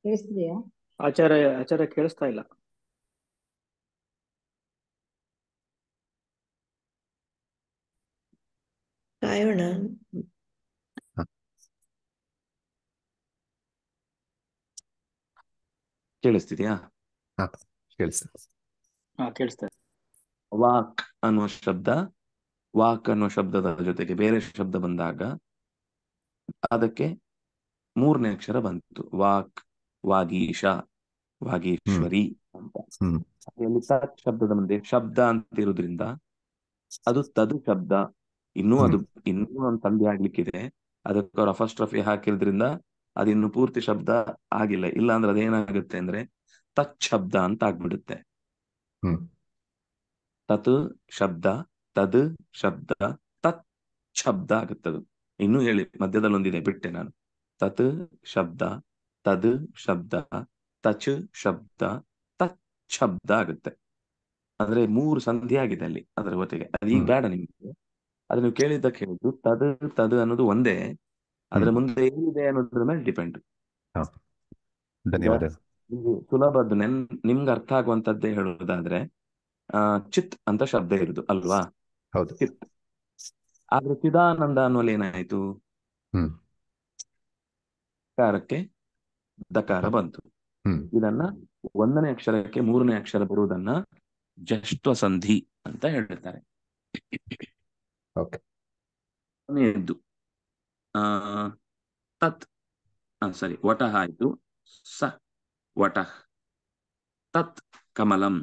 ಕೇಳಿಸ್ತಿದೆಯಾ ಆಚಾರ್ಯ ಆಚಾರ್ಯ ಕೇಳಿಸ್ತಾ ಇಲ್ಲ Prana. ವಾಕ್ ಅನ್ನುವ ಶಬ್ದ ವಾಕ್ ಅನ್ನೋ ಶಬ್ದದ ಜೊತೆಗೆ ಬೇರೆ ಶಬ್ದ ಬಂದಾಗ ಅದಕ್ಕೆ ಮೂರನೇ ಅಕ್ಷರ ಬಂತು ವಾಕ್ ವಾಗೀಶ ವಾಗೀಶ್ವರಿ ಅಂತ ತತ್ ಶಬ್ದದ ಮುಂದೆ ಶಬ್ದ ಅಂತ ಇರುವುದ್ರಿಂದ ಅದು ತದು ಶಬ್ದ ಇನ್ನೂ ಅದು ಇನ್ನೂ ಒಂದು ಸಂಧಿ ಆಗ್ಲಿಕ್ಕಿದೆ ಅದಕ್ಕೆ ಅವ್ರ ಫಸ್ಟ್ ಟ್ರಫಿ ಹಾಕಿದ್ರಿಂದ ಅದಿನ್ನು ಪೂರ್ತಿ ಶಬ್ದ ಆಗಿಲ್ಲ ಇಲ್ಲ ಅಂದ್ರೆ ಅದೇನಾಗುತ್ತೆ ಅಂದ್ರೆ ತತ್ ಶಬ್ದ ಅಂತ ಆಗ್ಬಿಡುತ್ತೆ ತತ್ ಶಬ್ದ ತದ್ ಶಬ್ದ ತತ್ ಶಬ್ದ ಅದು ಇನ್ನೂ ಹೇಳಿ ಮಧ್ಯದಲ್ಲಿ ಒಂದಿದೆ ಬಿಟ್ಟೆ ನಾನು ತತ್ ಶಬ್ದ ತದ್ ಶಬ್ದ ತಚ್ ಶಬ್ದ ತತ್ ಶಬ್ದ ಆಗುತ್ತೆ ಅಂದ್ರೆ ಮೂರು ಸಂಧಿ ಆಗಿದೆ ಅಲ್ಲಿ ಅದರ ಜೊತೆಗೆ ಅದೀಗ ಬೇಡ ನಿಮ್ಗೆ ಅದು ನೀವು ಕೇಳಿದ್ದಕ್ಕೆ ಹೇಳಿದ್ದು ತದ್ ತದ್ ಅನ್ನೋದು ಒಂದೇ ಅದ್ರ ಮುಂದೆ ಏನಿದೆ ಅನ್ನೋದ್ರ ಮೇಲೆ ಡಿಪೆಂಡ್ ಧನ್ಯವಾದ ಸುಲಭದ್ದು ನೆನ್ ನಿಮ್ಗೆ ಅರ್ಥ ಆಗುವಂತದ್ದೇ ಹೇಳುವುದಾದ್ರೆ ಆ ಚಿತ್ ಅಂತ ಶಬ್ದ ಇರುದು ಅಲ್ವಾ ಹೌದು ಚಿತ್ ಆದ್ರೆ ಚಿದಾನಂದ ಅನ್ನೋಲ್ಲಿ ಏನಾಯ್ತು ಕಾರಕ್ಕೆ ದಕಾರ ಬಂತು ಇದನ್ನ ಒಂದನೇ ಅಕ್ಷರಕ್ಕೆ ಮೂರನೇ ಅಕ್ಷರ ಬರುವುದನ್ನ ಜಷ್ಟ ಸಂಧಿ ಅಂತ ಹೇಳ್ತಾರೆ ಓಕೆ ಕೊನೆಯದ್ದು ತತ್ ಸಾರಿ ವಟಃ ಆಯಿತು ಸ ವಟಃ ತತ್ ಕಮಲಂ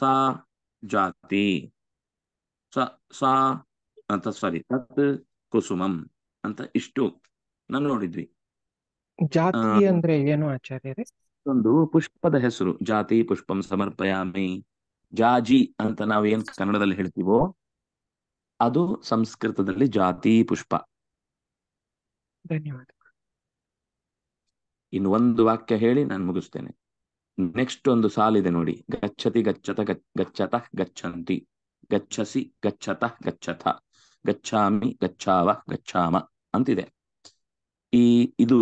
ಸಾ ಜಾತಿ ಸಾ ಅಂತ ಸಾರಿ ತತ್ ಕುಸುಮಂ ಅಂತ ಇಷ್ಟು ನಾನು ನೋಡಿದ್ವಿ ಜಾತಿ ಅಂದ್ರೆ ಏನು ಆಚಾರ್ಯರೇ ಒಂದು ಪುಷ್ಪದ ಹೆಸರು ಜಾತಿ ಪುಷ್ಪಂ ಸಮರ್ಪಯಾಮಿ ಜಾಜಿ ಅಂತ ನಾವ್ ಏನ್ ಕನ್ನಡದಲ್ಲಿ ಹೇಳ್ತೀವೋ ಅದು ಸಂಸ್ಕೃತದಲ್ಲಿ ಜಾತಿ ಪುಷ್ಪ ಧನ್ಯವಾದ ಇನ್ನು ಒಂದು ವಾಕ್ಯ ಹೇಳಿ ನಾನು ಮುಗಿಸ್ತೇನೆ ನೆಕ್ಸ್ಟ್ ಒಂದು ಸಾಲಿದೆ ನೋಡಿ ಗಚ್ಚತಿ ಗಚ್ಚತ ಗಚ್ಚತ ಗಚ್ಚಂತಿ ಗಚ್ಚಸಿ ಗಚ್ಚತ ಗಚ್ಚಥ ಗಚ್ಚಾಮಿ ಗಚ್ಚಾವ ಗಚ್ಚಾಮ ಅಂತಿದೆ ಈ ಇದು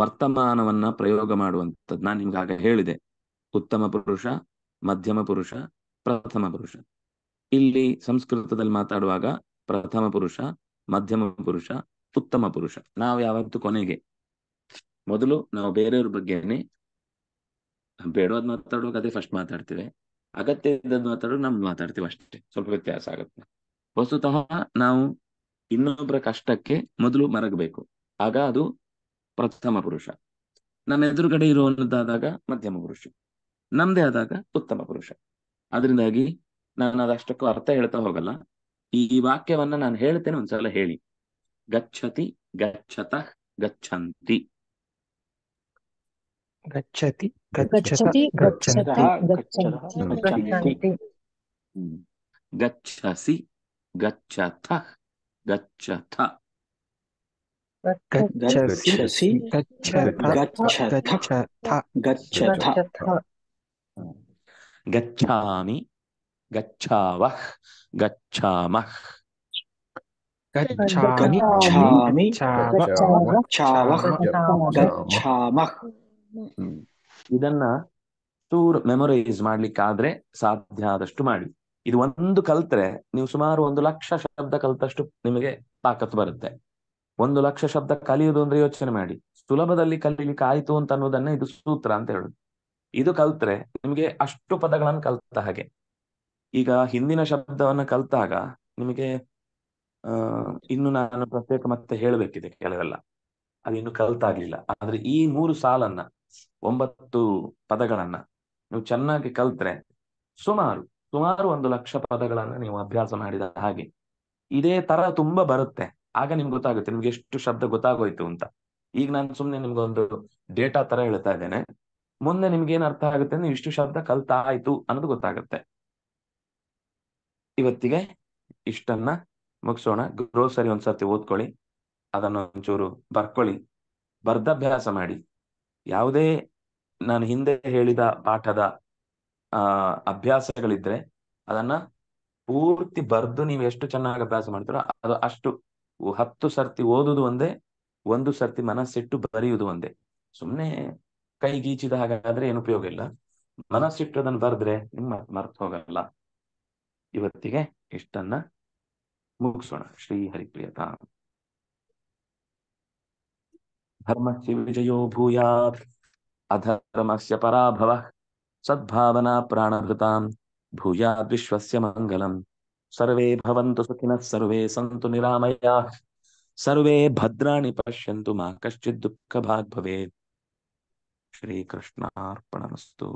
ವರ್ತಮಾನವನ್ನ ಪ್ರಯೋಗ ಮಾಡುವಂಥದ್ದು ನಾನು ನಿಮ್ಗೆ ಆಗ ಹೇಳಿದೆ ಉತ್ತಮ ಪುರುಷ ಮಧ್ಯಮ ಪುರುಷ ಪ್ರಥಮ ಪುರುಷ ಇಲ್ಲಿ ಸಂಸ್ಕೃತದಲ್ಲಿ ಮಾತಾಡುವಾಗ ಪ್ರಥಮ ಪುರುಷ ಮಧ್ಯಮ ಪುರುಷ ಉತ್ತಮ ಪುರುಷ ನಾವು ಯಾವತ್ತು ಕೊನೆಗೆ ಮೊದಲು ನಾವು ಬೇರೆಯವ್ರ ಬಗ್ಗೆ ಬೇಡವಾದ್ ಮಾತಾಡುವಾಗ ಅದೇ ಫಸ್ಟ್ ಮಾತಾಡ್ತೇವೆ ಅಗತ್ಯ ಇದ್ದದ್ ಮಾತಾಡೋದು ನಮ್ದು ಮಾತಾಡ್ತೀವಿ ಅಷ್ಟೇ ಸ್ವಲ್ಪ ವ್ಯತ್ಯಾಸ ಆಗುತ್ತೆ ವಸ್ತುತಃ ನಾವು ಇನ್ನೊಬ್ಬರ ಕಷ್ಟಕ್ಕೆ ಮೊದಲು ಮರಗಬೇಕು ಆಗ ಅದು ಪ್ರಥಮ ಪುರುಷ ನಮ್ಮ ಎದುರುಗಡೆ ಇರುವಂತದ್ದಾದಾಗ ಮಧ್ಯಮ ಪುರುಷ ನಮ್ದೇ ಆದಾಗ ಉತ್ತಮ ಪುರುಷ ಅದರಿಂದಾಗಿ नानदू अर्थ हेत हो वाक्यव नान हेतने सल है गच्छति गच्छत गच्छन्ति गच्छति गच्छति गच्छन्ति गच्छसि गच्छत गच्छसि गच्छत गच्छत गच्छामि गच्छावः ಇದನ್ನ ಟೂರ್ ಮೆಮೊರೈಸ್ ಮಾಡ್ಲಿಕ್ಕಾದ್ರೆ ಸಾಧ್ಯ ಆದಷ್ಟು ಮಾಡಿ ಇದು ಒಂದು ಕಲ್ತ್ರೆ ನೀವು ಸುಮಾರು ಒಂದು ಲಕ್ಷ ಶಬ್ದ ಕಲ್ತಷ್ಟು ನಿಮಗೆ ತಾಕತ್ ಬರುತ್ತೆ ಒಂದು ಲಕ್ಷ ಶಬ್ದ ಕಲಿಯುವುದು ಅಂದ್ರೆ ಯೋಚನೆ ಮಾಡಿ ಸುಲಭದಲ್ಲಿ ಕಲೀಲಿಕ್ಕೆ ಆಯ್ತು ಅಂತ ಅನ್ನೋದನ್ನ ಇದು ಸೂತ್ರ ಅಂತ ಹೇಳುದು ಇದು ಕಲ್ತ್ರೆ ನಿಮ್ಗೆ ಅಷ್ಟು ಪದಗಳನ್ನು ಕಲ್ತ ಹಾಗೆ ಈಗ ಹಿಂದಿನ ಶಬ್ದವನ್ನ ಕಲ್ತಾಗ ನಿಮಗೆ ಆ ಇನ್ನು ನಾನು ಪ್ರತ್ಯೇಕ ಮತ್ತೆ ಹೇಳಬೇಕಿದೆ ಕೆಲವೆಲ್ಲ ಇನ್ನು ಕಲ್ತಾಗ್ಲಿಲ್ಲ ಆದ್ರೆ ಈ ಮೂರು ಸಾಲನ್ನ ಒಂಬತ್ತು ಪದಗಳನ್ನ ನೀವು ಚೆನ್ನಾಗಿ ಕಲ್ತ್ರೆ ಸುಮಾರು ಸುಮಾರು ಒಂದು ಲಕ್ಷ ಪದಗಳನ್ನ ನೀವು ಅಭ್ಯಾಸ ಮಾಡಿದ ಹಾಗೆ ಇದೇ ತರ ತುಂಬಾ ಬರುತ್ತೆ ಆಗ ನಿಮ್ಗೆ ಗೊತ್ತಾಗುತ್ತೆ ನಿಮ್ಗೆ ಎಷ್ಟು ಶಬ್ದ ಗೊತ್ತಾಗೋಯ್ತು ಅಂತ ಈಗ ನಾನು ಸುಮ್ನೆ ನಿಮ್ಗೊಂದು ಡೇಟಾ ತರ ಹೇಳ್ತಾ ಇದ್ದೇನೆ ಮುಂದೆ ನಿಮ್ಗೆ ಏನ್ ಅರ್ಥ ಆಗುತ್ತೆ ಇಷ್ಟು ಶಬ್ದ ಕಲ್ತಾಯ್ತು ಅನ್ನೋದು ಗೊತ್ತಾಗುತ್ತೆ ಇವತ್ತಿಗೆ ಇಷ್ಟನ್ನ ಮುಗಿಸೋಣ ಗ್ರೋಸರಿ ಒಂದ್ಸರ್ತಿ ಓದ್ಕೊಳ್ಳಿ ಅದನ್ನೊಂಚೂರು ಬರ್ಕೊಳ್ಳಿ ಅಭ್ಯಾಸ ಮಾಡಿ ಯಾವುದೇ ನಾನು ಹಿಂದೆ ಹೇಳಿದ ಪಾಠದ ಆ ಅಭ್ಯಾಸಗಳಿದ್ರೆ ಅದನ್ನ ಪೂರ್ತಿ ಬರ್ದು ನೀವು ಎಷ್ಟು ಚೆನ್ನಾಗಿ ಅಭ್ಯಾಸ ಮಾಡ್ತೀರೋ ಅದು ಅಷ್ಟು ಹತ್ತು ಸರ್ತಿ ಓದುದು ಒಂದೇ ಒಂದು ಸರ್ತಿ ಮನಸ್ಸಿಟ್ಟು ಬರೆಯುವುದು ಒಂದೇ ಸುಮ್ಮನೆ ಗೀಚಿದ ಹಾಗಾದ್ರೆ ಏನು ಉಪಯೋಗ ಇಲ್ಲ ಮನಸ್ಸಿಟ್ಟು ಅದನ್ನು ಬರೆದ್ರೆ ನಿಮ್ಮ ಮರ್ತು ಹೋಗಲ್ಲ ಇವತ್ತಿಗೆ ಇಷ್ಟನ್ನ ಮುಗಿಸೋಣ ಶ್ರೀ ಹರಿಪ್ರಿಯತ ಧರ್ಮಸ್ಯ ವಿಜಯೋ ಭೂಯಾತ್ ಅಧರ್ಮಸ್ಯ ಪರಾಭವ ಸದ್ಭಾವನಾ ಪ್ರಾಣಭೃತಾಂ ಭೂಯಾದ್ ವಿಶ್ವಸ್ಯ ಮಂಗಲಂ ಸರ್ವೇ ಭವಂತು ಸುಖಿನಃ ಸರ್ವೇ ಸಂತು ನಿರಾಮಯಾಃ ಸರ್ವೇ ಭದ್ರಾಣಿ ಪಶ್ಯಂತು ಮಾ ಕಶ್ಚಿತ್ ದುಃಖ ಭಾಗ್ ಭವೇತ್ ಶ್ರೀಕೃಷ್ಣಾರ್ಪಣಮಸ್ತು